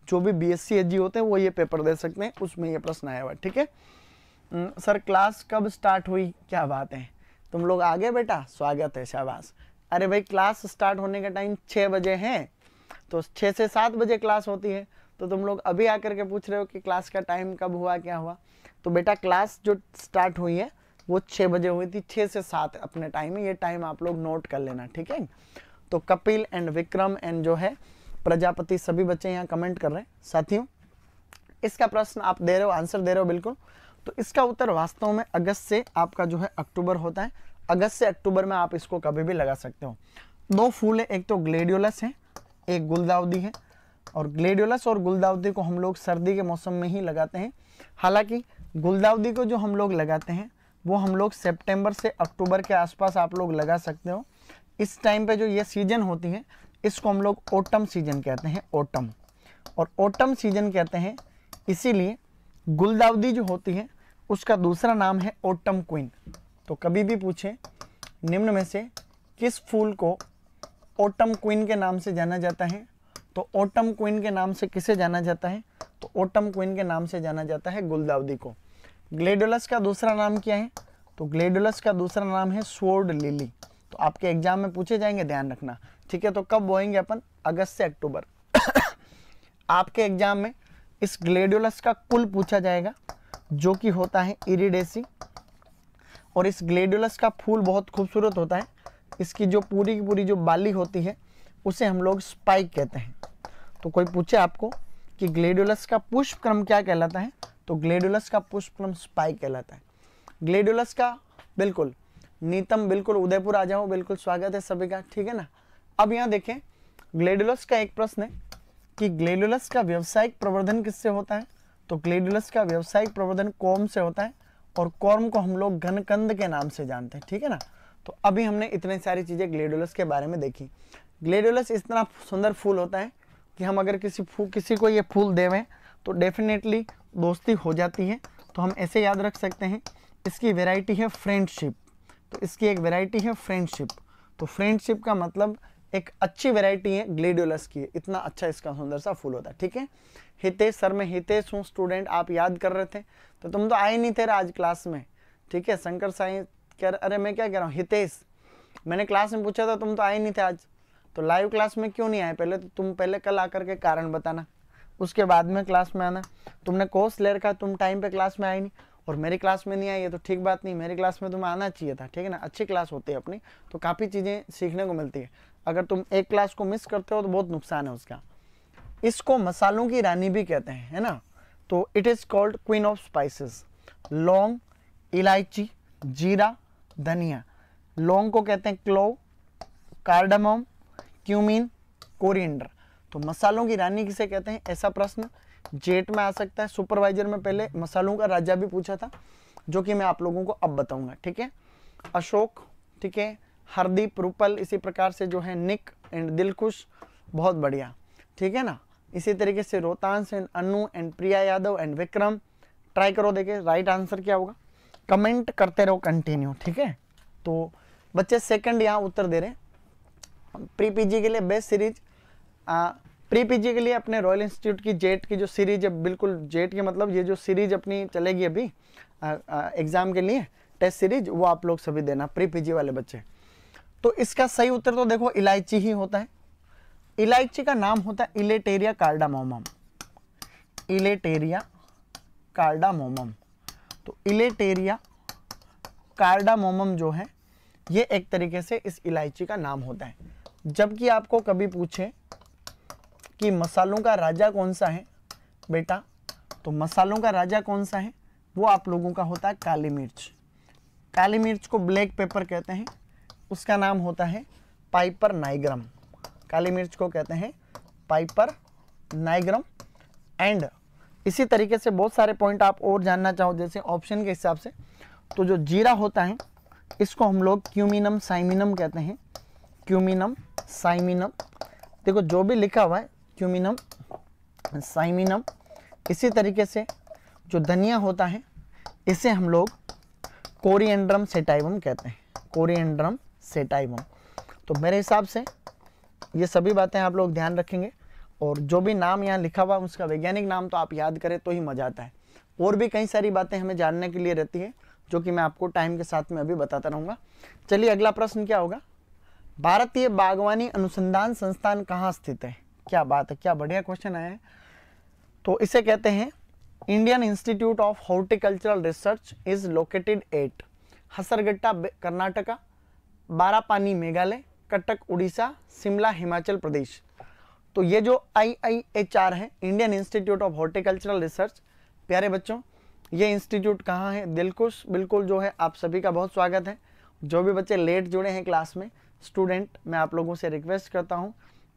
जो भी बी एस होते हैं वो ये पेपर दे सकते हैं उसमें ये प्रश्न आया हुआ ठीक है सर हम्म, क्लास कब स्टार्ट हुई क्या बात है तुम लोग आगे बेटा स्वागत है शाहबाज अरे भाई क्लास स्टार्ट होने का टाइम छः बजे है तो छः से सात बजे क्लास होती है तो तुम लोग अभी आकर के पूछ रहे हो कि क्लास का टाइम कब हुआ क्या हुआ तो बेटा क्लास जो स्टार्ट हुई है वो छः बजे हुई थी छः से सात अपने टाइम में ये टाइम आप लोग नोट कर लेना ठीक है तो कपिल एंड विक्रम एंड जो है प्रजापति सभी बच्चे यहाँ कमेंट कर रहे हैं साथियों इसका प्रश्न आप दे रहे हो आंसर दे रहे हो बिल्कुल तो इसका उत्तर वास्तव में अगस्त से आपका जो है अक्टूबर होता है अगस्त से अक्टूबर में आप इसको कभी भी लगा सकते हो दो फूल है एक तो ग्लेडियोलस है एक गुलदाउदी है और ग्लेडियोलस और गुलदाउदी को हम लोग सर्दी के मौसम में ही लगाते हैं हालांकि गुलदाउदी को जो हम लोग लगाते हैं वो हम लोग सेप्टेम्बर से अक्टूबर के आसपास आप लोग लगा सकते हो इस टाइम पे जो ये सीजन होती है इसको हम लोग ओटम सीजन कहते हैं ओटम और ओटम सीजन कहते हैं इसीलिए गुलदावदी जो होती है उसका दूसरा नाम है ओटम क्वीन तो कभी भी पूछें निम्न में से किस फूल को ओटम क्वीन के नाम से जाना जाता है तो ओटम क्वीन के नाम से किसे जाना जाता है तो ओटम क्वीन के नाम से जाना जाता है गुलदावदी को ग्लेडोलस का दूसरा नाम क्या है तो ग्लेडोलस का दूसरा नाम है स्वर्ड लिली तो आपके एग्जाम में पूछे जाएंगे ध्यान रखना ठीक है तो कब बोएंगे अपन अगस्त से अक्टूबर आपके एग्जाम में इस ग्लेडोलस का कुल पूछा जाएगा जो कि होता है इरिडेसी और इस ग्लेडुलस का फूल बहुत खूबसूरत होता है इसकी जो पूरी की पूरी जो बाली होती है उसे हम लोग स्पाइक कहते हैं तो कोई पूछे आपको कि ग्लेडोलस का पुष्प क्रम क्या कहलाता है तो ग्लेडुलस का पुष्पक्रम स्पाइक कहलाता है ग्लेडुलस का बिल्कुल नीतम बिल्कुल उदयपुर आ जाओ बिल्कुल स्वागत है सभी का ठीक है ना अब यहाँ देखें ग्लेडुलस का एक प्रश्न है कि ग्लेडुलस का व्यवसायिक प्रवर्धन किससे होता है तो ग्लेडुलस का व्यवसायिक प्रवर्धन कॉम से होता है और कॉर्म को हम लोग घनकंद के नाम से जानते हैं ठीक है ना तो अभी हमने इतनी सारी चीज़ें ग्लेडुलस के बारे में देखी ग्लेडुलस इतना सुंदर फूल होता है कि हम अगर किसी फूल किसी को ये फूल देवें तो डेफिनेटली दोस्ती हो जाती है तो हम ऐसे याद रख सकते हैं इसकी वेराइटी है फ्रेंडशिप तो इसकी एक वेराइटी है फ्रेंडशिप तो फ्रेंडशिप का मतलब एक अच्छी वेराइटी है ग्लेडुलस की है इतना अच्छा इसका सुंदर सा फूल होता है ठीक है हितेश सर मैं हितेश हूँ स्टूडेंट आप याद कर रहे थे तो तुम तो आए नहीं थे आज क्लास में ठीक है शंकर साई कह अरे मैं क्या कह रहा हूँ हितेश मैंने क्लास में पूछा था तुम तो आए नहीं थे आज तो लाइव क्लास में क्यों नहीं आए पहले तो तुम पहले कल आकर के कारण बताना उसके बाद में क्लास में आना तुमने कोर्स ले रखा तुम टाइम पे क्लास में आई नहीं और मेरी क्लास में नहीं आई है तो ठीक बात नहीं मेरी क्लास में तुम्हें आना चाहिए था ठीक है ना अच्छी क्लास होती है अपनी तो काफ़ी चीज़ें सीखने को मिलती है अगर तुम एक क्लास को मिस करते हो तो बहुत नुकसान है उसका इसको मसालों की रानी भी कहते हैं है ना तो it is called queen of spices लौंग इलायची जीरा धनिया लौंग को कहते हैं क्लो कार्डमोम क्यूमिन कोरिएंडर तो मसालों की रानी किसे कहते हैं ऐसा प्रश्न जेट में आ सकता है सुपरवाइजर में पहले मसालों का राजा भी पूछा था जो कि मैं आप लोगों को अब बताऊंगा ठीक है अशोक ठीक है हरदीप रूपल इसी प्रकार से जो है निक एंड दिलकुश बहुत बढ़िया ठीक है ना इसी तरीके से Rohtash and Anu and Priya Yadav and Vikram try करो देखे राइट आंसर क्या होगा कमेंट करते रहो कंटिन्यू ठीक है तो बच्चे सेकंड यहाँ उत्तर दे रहे प्री पीजी के लिए बेस्ट सीरीज प्री पीजी के लिए अपने रॉयल इंस्टीट्यूट की जेट की जो सीरीज है बिल्कुल जेट के मतलब ये जो सीरीज अपनी चलेगी अभी एग्ज़ाम के लिए टेस्ट सीरीज वो आप लोग सभी देना प्री पीजी वाले बच्चे तो इसका सही उत्तर तो देखो इलायची ही होता है इलायची का नाम होता है इलेटेरिया कार्डामोमम इलेटेरिया कार्डामोमम तो इलेटेरिया कार्डामोमम जो है ये एक तरीके से इस इलायची का नाम होता है जबकि आपको कभी पूछे कि मसालों का राजा कौन सा है बेटा तो मसालों का राजा कौन सा है वो आप लोगों का होता है काली मिर्च काली मिर्च को ब्लैक पेपर कहते हैं उसका नाम होता है पाइपर नाइग्रम काली मिर्च को कहते हैं पाइपर नाइग्रम एंड इसी तरीके से बहुत सारे पॉइंट आप और जानना चाहो जैसे ऑप्शन के हिसाब से तो जो जीरा होता है इसको हम लोग क्यूमिनम साइमिनम कहते हैं क्यूमिनम साइमिनम देखो जो भी लिखा हुआ है क्यूमिनम साइमिनम इसी तरीके से जो धनिया होता है इसे हम लोग कोरिएंड्रम सेटाइवम कहते हैं कोरिएंड्रम सेटाइवम तो मेरे हिसाब से ये सभी बातें आप लोग ध्यान रखेंगे और जो भी नाम यहाँ लिखा हुआ उसका वैज्ञानिक नाम तो आप याद करें तो ही मज़ा आता है और भी कई सारी बातें हमें जानने के लिए रहती है जो कि मैं आपको टाइम के साथ में अभी बताता रहूँगा चलिए अगला प्रश्न क्या होगा भारतीय बागवानी अनुसंधान संस्थान कहाँ स्थित है क्या बात है क्या बढ़िया क्वेश्चन है तो इसे कहते हैं Indian institute of horticultural research is located at Hesaraghatta Karnataka Barapani Meghalaya Cuttack Orissa Shimla Himachal Pradesh तो ये जो आई आई एच आर है Indian institute of horticultural research प्यारे बच्चों ये इंस्टीट्यूट कहाँ है दिलकुश बिल्कुल जो है आप सभी का बहुत स्वागत है जो भी बच्चे लेट जुड़े हैं क्लास में स्टूडेंट मैं आप लोगों से रिक्वेस्ट करता हूँ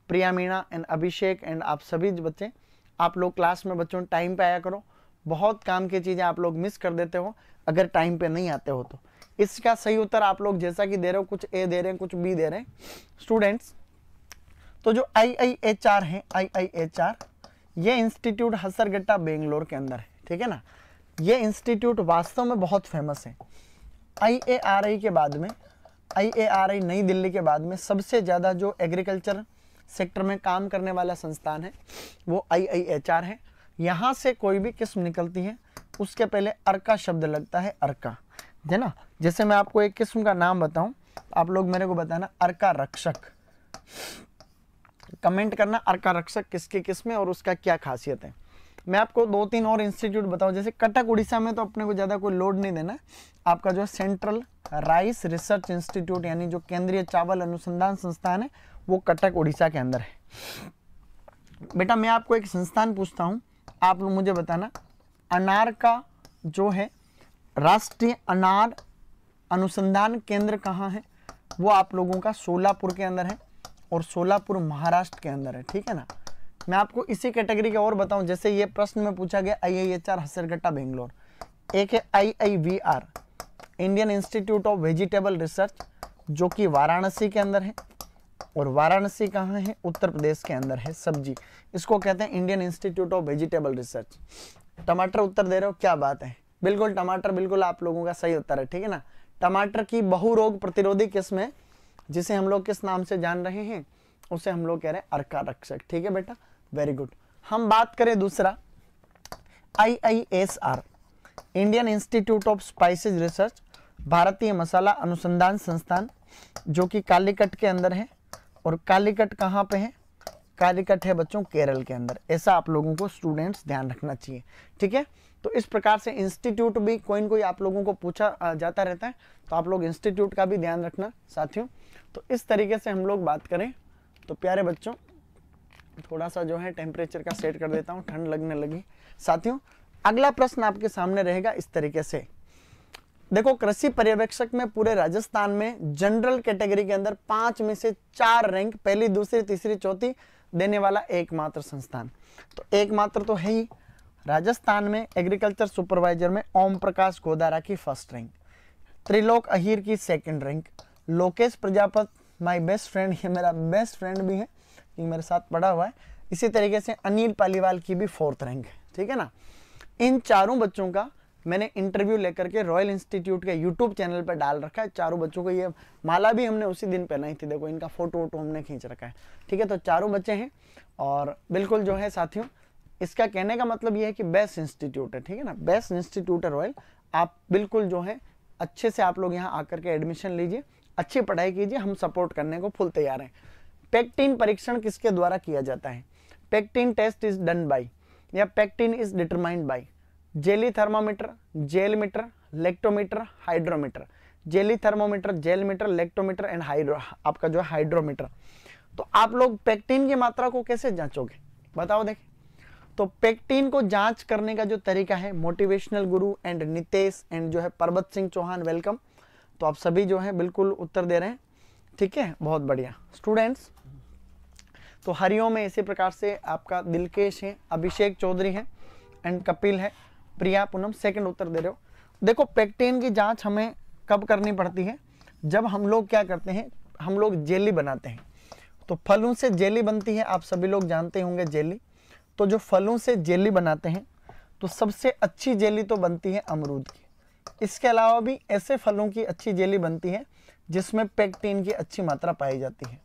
प्रिया मीणा एंड अभिषेक एंड आप सभी बच्चे आप लोग क्लास में बच्चों टाइम पे आया करो बहुत काम की चीज़ें आप लोग मिस कर देते हो अगर टाइम पे नहीं आते हो तो इसका सही उत्तर आप लोग जैसा कि दे रहे हो कुछ ए दे रहे हैं कुछ बी दे रहे हैं स्टूडेंट्स तो जो आई आई एच आर है आई आई एच आर ये इंस्टीट्यूट हसरगट्टा बेंगलोर के अंदर है ठीक है ना ये इंस्टीट्यूट वास्तव में बहुत फेमस है आई ए आर आई के बाद में आई ए आर आई नई दिल्ली के बाद में सबसे ज़्यादा जो एग्रीकल्चर सेक्टर में काम करने वाला संस्थान है वो आई आई एच आर है यहाँ से कोई भी किस्म निकलती है उसके पहले अर्का शब्द लगता है अर्का है ना जैसे मैं आपको एक किस्म का नाम बताऊं आप लोग मेरे को बताना अर्का रक्षक कमेंट करना अर्का रक्षक किसकी किस्म है और उसका क्या खासियत है मैं आपको दो तीन और इंस्टीट्यूट बताऊं जैसे कटक उड़ीसा में तो अपने को ज़्यादा कोई लोड नहीं देना आपका जो सेंट्रल राइस रिसर्च इंस्टीट्यूट यानी जो केंद्रीय चावल अनुसंधान संस्थान है वो कटक उड़ीसा के अंदर है बेटा मैं आपको एक संस्थान पूछता हूँ आप लोग मुझे बताना अनार का जो है राष्ट्रीय अनार अनुसंधान केंद्र कहाँ है वो आप लोगों का सोलापुर के अंदर है और सोलापुर महाराष्ट्र के अंदर है ठीक है ना मैं आपको इसी कैटेगरी के और बताऊं जैसे ये प्रश्न में पूछा गया I I H R Hesaraghatta Bangalore एक है I I V R Indian institute of vegetable research जो कि वाराणसी के अंदर है और वाराणसी कहाँ है उत्तर प्रदेश के अंदर है सब्जी इसको कहते हैं Indian institute of vegetable research टमाटर उत्तर दे रहे हो क्या बात है बिल्कुल टमाटर बिल्कुल आप लोगों का सही उत्तर है ठीक है ना टमाटर की बहु रोग प्रतिरोधी किस्म है जिसे हम लोग किस नाम से जान रहे हैं उसे हम लोग कह रहे हैं अर्का रक्षक ठीक है बेटा वेरी गुड हम बात करें दूसरा I I S R Indian institute of spices research भारतीय मसाला अनुसंधान संस्थान जो कि कालीकट के अंदर है और कालीकट कहाँ पे है कालीकट है बच्चों केरल के अंदर ऐसा आप लोगों को स्टूडेंट्स ध्यान रखना चाहिए ठीक है तो इस प्रकार से इंस्टीट्यूट भी कोई ना कोई आप लोगों को पूछा जाता रहता है तो आप लोग इंस्टीट्यूट का भी ध्यान रखना साथियों तो इस तरीके से हम लोग बात करें तो प्यारे बच्चों थोड़ा सा जो है टेम्परेचर का सेट कर देता हूँ ठंड लगने लगी साथियों अगला प्रश्न आपके सामने रहेगा इस तरीके से देखो कृषि पर्यवेक्षक में पूरे राजस्थान में जनरल कैटेगरी के अंदर पांच में से चार रैंक पहली दूसरी तीसरी चौथी देने वाला एकमात्र संस्थान तो एकमात्र तो है ही राजस्थान में एग्रीकल्चर सुपरवाइजर में ओम प्रकाश गोदारा की फर्स्ट रैंक त्रिलोक अहिर की second rank Lokesh Prajapat my best friend ये मेरा बेस्ट फ्रेंड भी है ये मेरे साथ पढ़ा हुआ है इसी तरीके से अनिल पालीवाल की भी फोर्थ रैंक है ठीक है ना इन चारों बच्चों का मैंने इंटरव्यू लेकर के रॉयल इंस्टीट्यूट के यूट्यूब चैनल पर डाल रखा है चारों बच्चों को ये माला भी हमने उसी दिन पहनाई थी देखो इनका फोटो वोटो हमने खींच रखा है ठीक है तो चारों बच्चे हैं और बिल्कुल जो है साथियों इसका कहने का मतलब ये है कि बेस्ट इंस्टीट्यूट है ठीक है ना बेस्ट इंस्टीट्यूट है रॉयल आप बिल्कुल जो है अच्छे से आप लोग यहाँ आकर के एडमिशन लीजिए अच्छी पढ़ाई कीजिए हम सपोर्ट करने को फुल तैयार हैं पैक्टीन परीक्षण किसके द्वारा किया जाता है pectin test is done by या pectin is determined by jelly thermometer gel meter lactometer hydrometer jelly thermometer gel meter lactometer and hydro आपका जो है हाइड्रोमीटर तो आप लोग पेक्टिन की मात्रा को कैसे जांचोगे बताओ देख तो पेक्टिन को जांच करने का जो तरीका है मोटिवेशनल गुरु एंड नितेश एंड जो है परबत सिंह चौहान वेलकम तो आप सभी जो है बिल्कुल उत्तर दे रहे हैं ठीक है बहुत बढ़िया स्टूडेंट्स तो हरियो में इसी प्रकार से आपका दिलकेश है अभिषेक चौधरी है एंड कपिल है प्रिया पूनम सेकंड उत्तर दे रहे हो देखो पेक्टेन की जांच हमें कब करनी पड़ती है जब हम लोग क्या करते हैं हम लोग जेली बनाते हैं तो फलों से जेली बनती है आप सभी लोग जानते होंगे जेली तो जो फलों से जेली बनाते हैं तो सबसे अच्छी जेली तो बनती है अमरूद की इसके अलावा भी ऐसे फलों की अच्छी जेली बनती है जिसमें पेक्टीन की अच्छी मात्रा पाई जाती है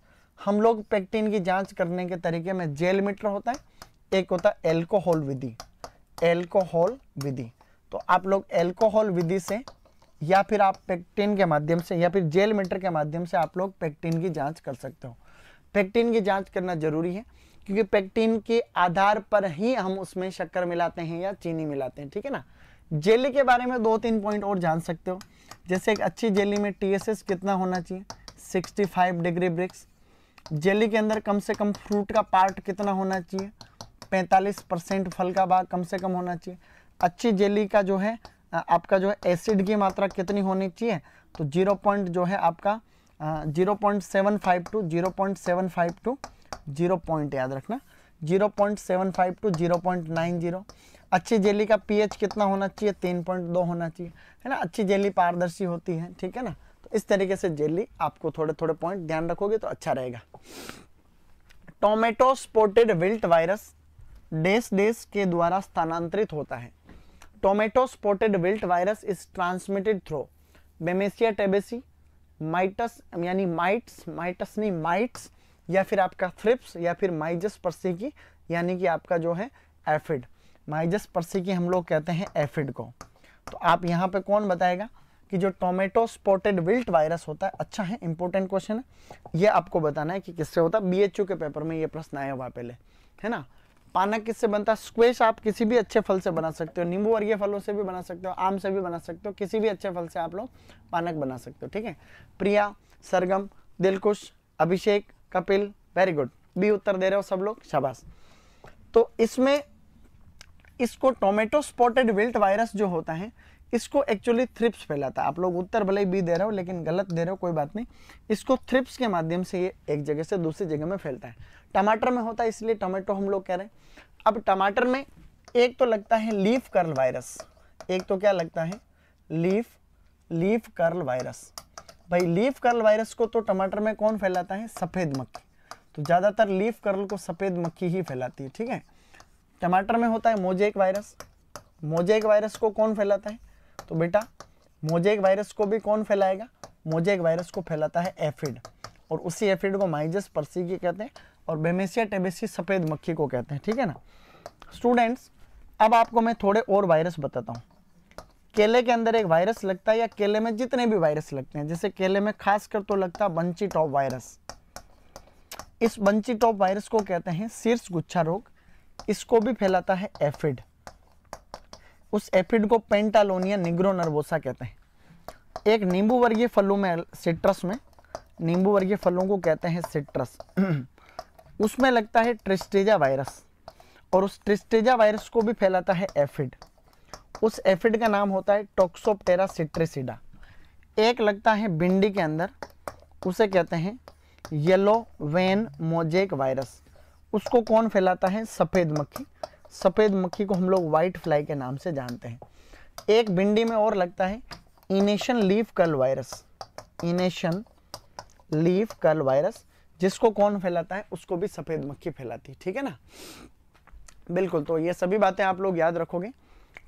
हम लोग पेक्टीन की जांच करने के तरीके में जेल मीटर होता है एक होता है एल्कोहल विधि एल्कोहल विधि तो आप लोग एल्कोहल विधि से या फिर आप पेक्टिन के माध्यम से या फिर जेल मीटर के माध्यम से आप लोग पेक्टिन की जांच कर सकते हो पेक्टिन की जांच करना जरूरी है क्योंकि पेक्टिन के आधार पर ही हम उसमें शक्कर मिलाते हैं या चीनी मिलाते हैं ठीक है ना जेली के बारे में दो तीन पॉइंट और जान सकते हो जैसे एक अच्छी जेली में एस कितना होना चाहिए फाइव डिग्री ब्रिक्स जेली के अंदर कम से कम फ्रूट का पार्ट कितना होना चाहिए 45 परसेंट फल का भाग कम से कम होना चाहिए अच्छी जेली का जो है आपका जो है एसिड की मात्रा कितनी होनी चाहिए तो जीरो पॉइंट जो है आपका zero point seven five two zero point seven five two zero point याद रखना zero point seven five two zero point nine zero अच्छी जेली का पीएच कितना होना चाहिए तीन पॉइंट दो होना चाहिए है ना अच्छी जेली पारदर्शी होती है ठीक है ना तो इस तरीके से जेली आपको थोड़े थोड़े पॉइंट ध्यान रखोगे तो अच्छा रहेगा टोमेटो स्पोर्टेड विल्ट वायरस डेस डेस के द्वारा स्थानांतरित होता है tomato spotted wilt virus is transmitted through Bemisia tabaci mites यानी माइट्स माइटस नहीं माइट्स या फिर आपका थ्रिप्स या फिर माइजस परसिकी यानी कि आपका जो है एफिड माइजस परसिकी हम लोग कहते हैं एफिड को तो आप यहाँ पे कौन बताएगा कि जो टोमेटो स्पॉटेड विल्ट वायरस होता है अच्छा है इंपॉर्टेंट क्वेश्चन है ये आपको बताना है कि किससे होता है बी के पेपर में ये प्रश्न आया हुआ पहले है ना पाना किससे बनता है स्क्वेश आप किसी भी अच्छे फल से बना सकते हो नींबू वर्गीय फलों से भी बना सकते हो आम से भी बना सकते हो किसी भी अच्छे फल से आप लोग पानक बना सकते हो ठीक है Priya Sargam Dilkush Abhishek Kapil very good B उत्तर दे रहे हो सब लोग शाबाश तो इसमें इसको टोमेटो स्पॉटेड विल्ट वायरस जो होता है इसको एक्चुअली थ्रिप्स फैलाता है आप लोग उत्तर भले ही बी दे रहे हो लेकिन गलत दे रहे हो कोई बात नहीं इसको थ्रिप्स के माध्यम से ये एक जगह से दूसरी जगह में फैलता है टमाटर में होता है इसलिए टमाटो हम लोग कह रहे हैं अब टमाटर में एक तो लगता है लीफ कर्ल वायरस एक तो क्या लगता है लीफ लीफ कर्ल वायरस भाई लीफ कर्ल वायरस को तो टमाटर में कौन फैलाता है सफ़ेद मक्खी तो ज़्यादातर लीफ कर्ल को सफ़ेद मक्खी ही फैलाती है ठीक है टमाटर में होता है मोजेक वायरस मोजेक वायरस को कौन फैलाता है तो बेटा मोजेक वायरस को भी कौन फैलाएगा मोजेक वायरस को फैलाता है एफिड और उसी एफिड को माइजस के कहते हैं और बेमेसिया टेबेसी सफ़ेद मक्खी को कहते हैं ठीक है ना स्टूडेंट्स अब आपको मैं थोड़े और वायरस बताता हूँ केले के अंदर एक वायरस लगता है या केले में जितने भी वायरस लगते हैं जैसे केले में खासकर तो लगता है बंची टॉप वायरस इस बंची टॉप वायरस को कहते हैं शीर्ष गुच्छा रोग इसको भी फैलाता है एफिड उस एफिड को पेंटालोनिया निग्रो नर्वोसा कहते हैं एक नींबू वर्गीय फलों में सिट्रस में नींबू वर्गीय फलों को कहते हैं सिट्रस उसमें लगता है ट्रिस्टेजा वायरस और उस ट्रिस्टेजा वायरस को भी फैलाता है एफिड उस एफिड का नाम होता है टोक्सोप्टेरा सिट्रेसिडा एक लगता है भिंडी के अंदर उसे कहते हैं येलो वेन मोजेक वायरस उसको कौन फैलाता है सफ़ेद मक्खी सफ़ेद मक्खी को हम लोग वाइट फ्लाई के नाम से जानते हैं एक भिंडी में और लगता है enation leaf curl virus enation leaf curl virus जिसको कौन फैलाता है उसको भी सफ़ेद मक्खी फैलाती है ठीक है ना बिल्कुल तो ये सभी बातें आप लोग याद रखोगे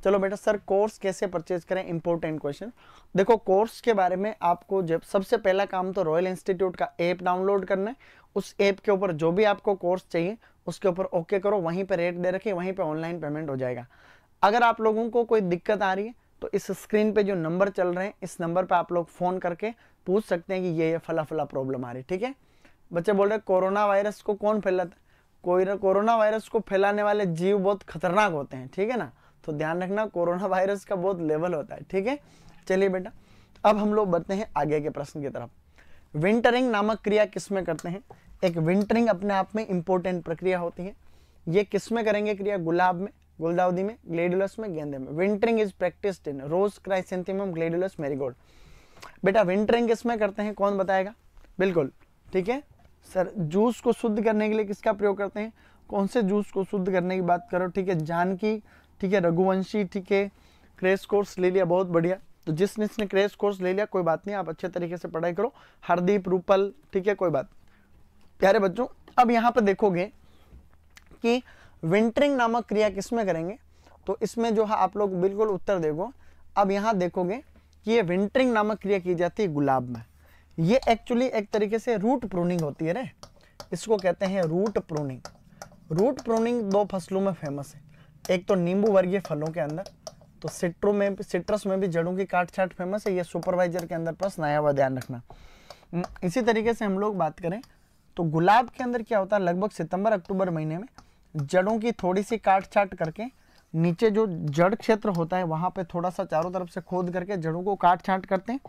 चलो बेटा सर कोर्स कैसे परचेज करें इंपोर्टेंट क्वेश्चन देखो कोर्स के बारे में आपको जब सबसे पहला काम तो रॉयल इंस्टीट्यूट का ऐप डाउनलोड करना है उस ऐप के ऊपर जो भी आपको कोर्स चाहिए उसके ऊपर ओके करो वहीं पे रेट दे रखे वहीं पे ऑनलाइन पेमेंट हो जाएगा अगर आप लोगों को कोई दिक्कत आ रही है तो इस स्क्रीन पे जो नंबर चल रहे हैं इस नंबर पे आप लोग फ़ोन करके पूछ सकते हैं कि ये ये फला फला प्रॉब्लम आ रही ठीक है बच्चे बोल रहे कोरोना वायरस को कौन फैलाता कोई कोरोना वायरस को फैलाने वाले जीव बहुत खतरनाक होते हैं ठीक है ना तो ध्यान रखना कोरोना वायरस का बहुत लेवल होता है ठीक है चलिए बेटा अब हम लोग बढ़ते हैं आगे के प्रश्न की तरफ विंटरिंग नामक क्रिया किसमें करते हैं एक विंटरिंग अपने आप में इंपॉर्टेंट प्रक्रिया होती है ये किस में करेंगे क्रिया गुलाब में गुलदाउदी में ग्लेडुलस में गेंदे में wintering is practised in rose chrysanthemum gladiolus marigold बेटा विंटरिंग किस में करते हैं कौन बताएगा बिल्कुल ठीक है सर जूस को शुद्ध करने के लिए किसका प्रयोग करते हैं कौन से जूस को शुद्ध करने की बात करो ठीक है जानकी ठीक है रघुवंशी ठीक है क्रेश कोर्स ले लिया बहुत बढ़िया तो जिसने इसने क्रेश कोर्स ले लिया कोई बात नहीं आप अच्छे तरीके से पढ़ाई करो हरदीप रूपल ठीक है कोई बात प्यारे बच्चों अब यहाँ पर देखोगे कि विंटरिंग नामक क्रिया किसमें करेंगे तो इसमें जो है आप लोग बिल्कुल उत्तर देखो अब यहाँ देखोगे कि ये विंटरिंग नामक क्रिया की जाती है गुलाब में ये एक्चुअली एक तरीके से रूट प्रूनिंग होती है रे इसको कहते हैं रूट प्रूनिंग रूट प्रूनिंग दो फसलों में फेमस है एक तो नींबू वर्गीय फलों के अंदर तो सिट्रो में सिट्रस में भी जड़ों की काट छाट फेमस है ये सुपरवाइजर के अंदर प्लस नया हुआ ध्यान रखना हम्म, इसी तरीके से हम लोग बात करें तो गुलाब के अंदर क्या होता है लगभग सितंबर अक्टूबर महीने में जड़ों की थोड़ी सी काट छाट करके नीचे जो जड़ क्षेत्र होता है वहाँ पे थोड़ा सा चारों तरफ से खोद करके जड़ों को काट छाट करते हैं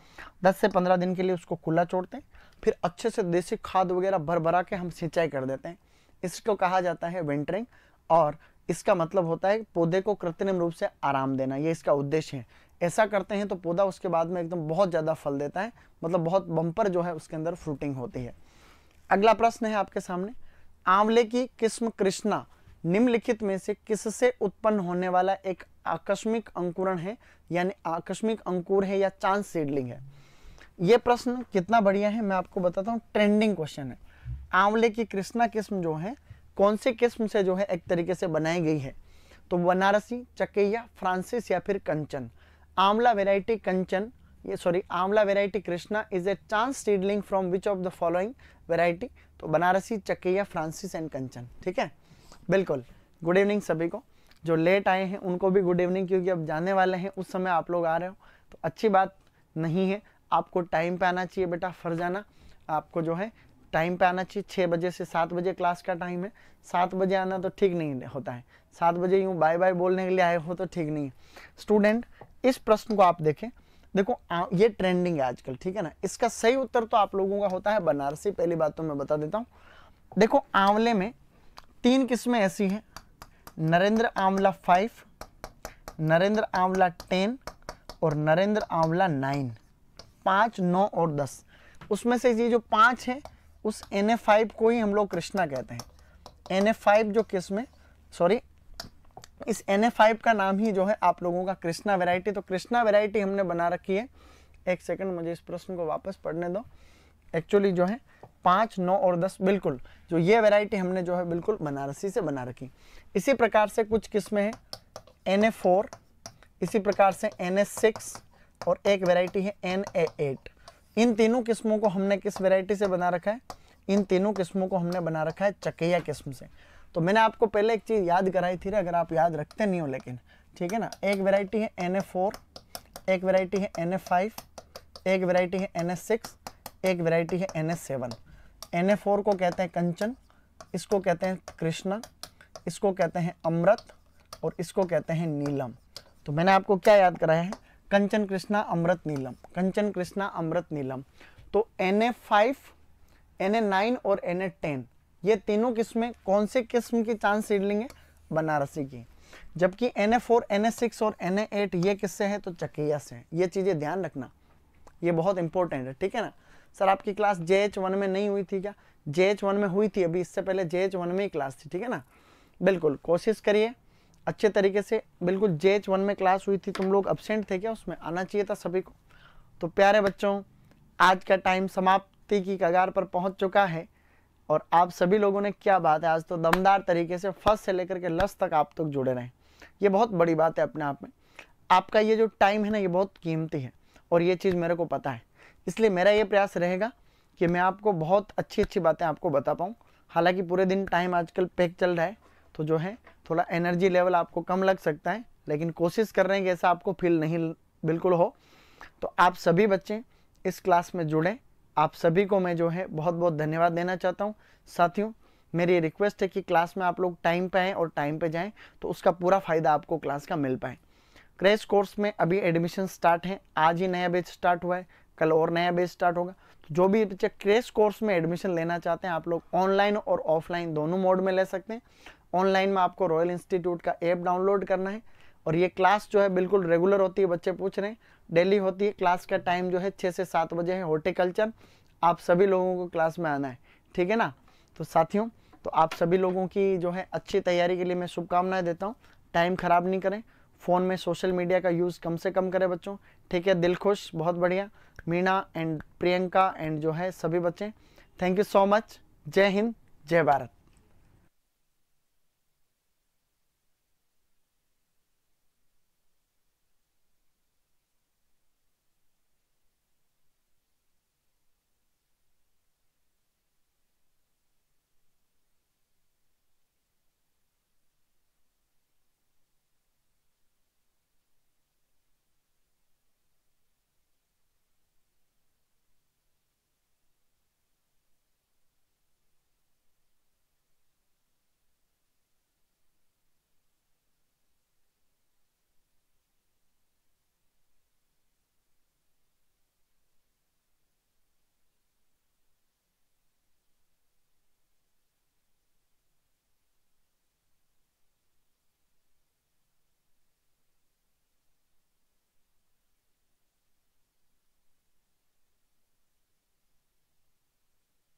दस से पंद्रह दिन के लिए उसको खुला छोड़ते हैं फिर अच्छे से देसी खाद वगैरह भर भरा के हम सिंचाई कर देते हैं इसको कहा जाता है विंटरिंग और इसका मतलब होता है पौधे को कृत्रिम रूप से आराम देना ये इसका उद्देश्य है ऐसा करते हैं तो पौधा उसके बाद में एकदम बहुत ज़्यादा फल देता है मतलब बहुत बम्पर जो है उसके अंदर फ्रूटिंग होती है अगला प्रश्न है आपके सामने आंवले की किस्म कृष्णा निम्नलिखित में से किससे उत्पन्न होने वाला एक आकस्मिक अंकुरण है यानी आकस्मिक अंकुर है या चांस सीडलिंग है यह प्रश्न कितना बढ़िया है मैं आपको बताता हूँ ट्रेंडिंग क्वेश्चन है आंवले की कृष्णा किस्म जो है कौन सी किस्म से जो है एक तरीके से बनाई गई है तो बनारसी चकेया फ्रांसिस या फिर कंचन आंवला वेराइटी कंचन ये sorry aonla variety Krishna is a chance seedling from which of the following variety तो बनारसी चकैया फ्रांसिस एंड कंचन ठीक है बिल्कुल गुड इवनिंग सभी को जो लेट आए हैं उनको भी गुड इवनिंग क्योंकि अब जाने वाले हैं उस समय आप लोग आ रहे हो तो अच्छी बात नहीं है आपको टाइम पे आना चाहिए बेटा फर जाना आपको जो है टाइम पे आना चाहिए छः बजे से सात बजे क्लास का टाइम है सात बजे आना तो ठीक नहीं होता है सात बजे यूँ बाय बाय बोलने के लिए आए हो तो ठीक नहीं है स्टूडेंट इस प्रश्न को आप देखें देखो ये ट्रेंडिंग है आजकल ठीक है ना इसका सही उत्तर तो आप लोगों का होता है बनारसी पहली बात तो मैं बता देता हूँ देखो आंवले में तीन किस्में ऐसी हैं नरेंद्र आंवला फाइव नरेंद्र आंवला टेन और नरेंद्र आंवला नाइन पाँच नौ और दस उसमें से ये जो पाँच है उस एन ए फाइव को ही हम लोग कृष्णा कहते हैं एन ए फाइव जो किस्म है सॉरी इस एन का नाम ही जो है आप लोगों का कृष्णा वेराइटी तो कृष्णा वेराइटी हमने बना रखी है एक सेकंड मुझे इस प्रश्न को वापस पढ़ने दो एक्चुअली जो है पाँच नौ और दस बिल्कुल जो ये वेराइटी हमने जो है बिल्कुल बनारसी से बना रखी इसी प्रकार से कुछ किस्में हैं एन इसी प्रकार से एन और एक वेराइटी है एन इन तीनों किस्मों को हमने किस वेराइटी से बना रखा है इन तीनों किस्मों को हमने बना रखा है चकैया किस्म से तो मैंने आपको पहले एक चीज़ याद कराई थी अगर आप याद रखते नहीं हो लेकिन ठीक है ना एक वेराइटी है एन एक वेराइटी है एन एक वेराइटी है एन एक वेराइटी है एन एस को कहते हैं कंचन इसको कहते हैं कृष्णा इसको कहते हैं अमृत और इसको कहते हैं नीलम तो मैंने आपको क्या याद कराया है कंचन कृष्णा अमृत नीलम कंचन कृष्णा अमृत नीलम तो N A five N A nine और एन ए टेन ये तीनों किस्में कौन से किस्म की चांस सीडलिंग है बनारसी की जबकि N A four N A six और एन ए एट ये किससे है तो चकिया से है ये चीज़ें ध्यान रखना ये बहुत इंपॉर्टेंट है ठीक है ना सर आपकी क्लास जे एच वन में नहीं हुई थी क्या जे एच वन में हुई थी अभी इससे पहले जे एच वन में ही क्लास थी ठीक है ना बिल्कुल कोशिश करिए अच्छे तरीके से बिल्कुल जे एच वन में क्लास हुई थी तुम लोग अपसेंट थे क्या उसमें आना चाहिए था सभी को तो प्यारे बच्चों आज का टाइम समाप्ति की कगार पर पहुंच चुका है और आप सभी लोगों ने क्या बात है आज तो दमदार तरीके से फर्स्ट से लेकर के लस तक आप तक तो जुड़े रहे ये बहुत बड़ी बात है अपने आप में आपका ये जो टाइम है ना ये बहुत कीमती है और ये चीज़ मेरे को पता है इसलिए मेरा ये प्रयास रहेगा कि मैं आपको बहुत अच्छी अच्छी बातें आपको बता पाऊँ हालांकि पूरे दिन टाइम आजकल पैक चल रहा है तो जो है थोड़ा एनर्जी लेवल आपको कम लग सकता है लेकिन कोशिश कर रहे हैं कि ऐसा आपको फील नहीं बिल्कुल हो तो आप सभी बच्चे इस क्लास में जुड़ें आप सभी को मैं जो है बहुत बहुत धन्यवाद देना चाहता हूँ साथियों मेरी रिक्वेस्ट है कि क्लास में आप लोग टाइम पे आएँ और टाइम पे जाएँ तो उसका पूरा फ़ायदा आपको क्लास का मिल पाए क्रैश कोर्स में अभी एडमिशन स्टार्ट है आज ही नया बेच स्टार्ट हुआ है कल और नया बेच स्टार्ट होगा तो जो भी बच्चे क्रैश कोर्स में एडमिशन लेना चाहते हैं आप लोग ऑनलाइन और ऑफलाइन दोनों मोड में ले सकते हैं ऑनलाइन में आपको रॉयल इंस्टीट्यूट का ऐप डाउनलोड करना है और ये क्लास जो है बिल्कुल रेगुलर होती है बच्चे पूछ रहे हैं डेली होती है क्लास का टाइम जो है छः से सात बजे है हॉर्टिकल्चर आप सभी लोगों को क्लास में आना है ठीक है ना तो साथियों तो आप सभी लोगों की जो है अच्छी तैयारी के लिए मैं शुभकामनाएं देता हूँ टाइम ख़राब नहीं करें फ़ोन में सोशल मीडिया का यूज़ कम से कम करें बच्चों ठीक है दिल खुश बहुत बढ़िया मीना एंड प्रियंका एंड जो है सभी बच्चे थैंक यू सो मच जय हिंद जय भारत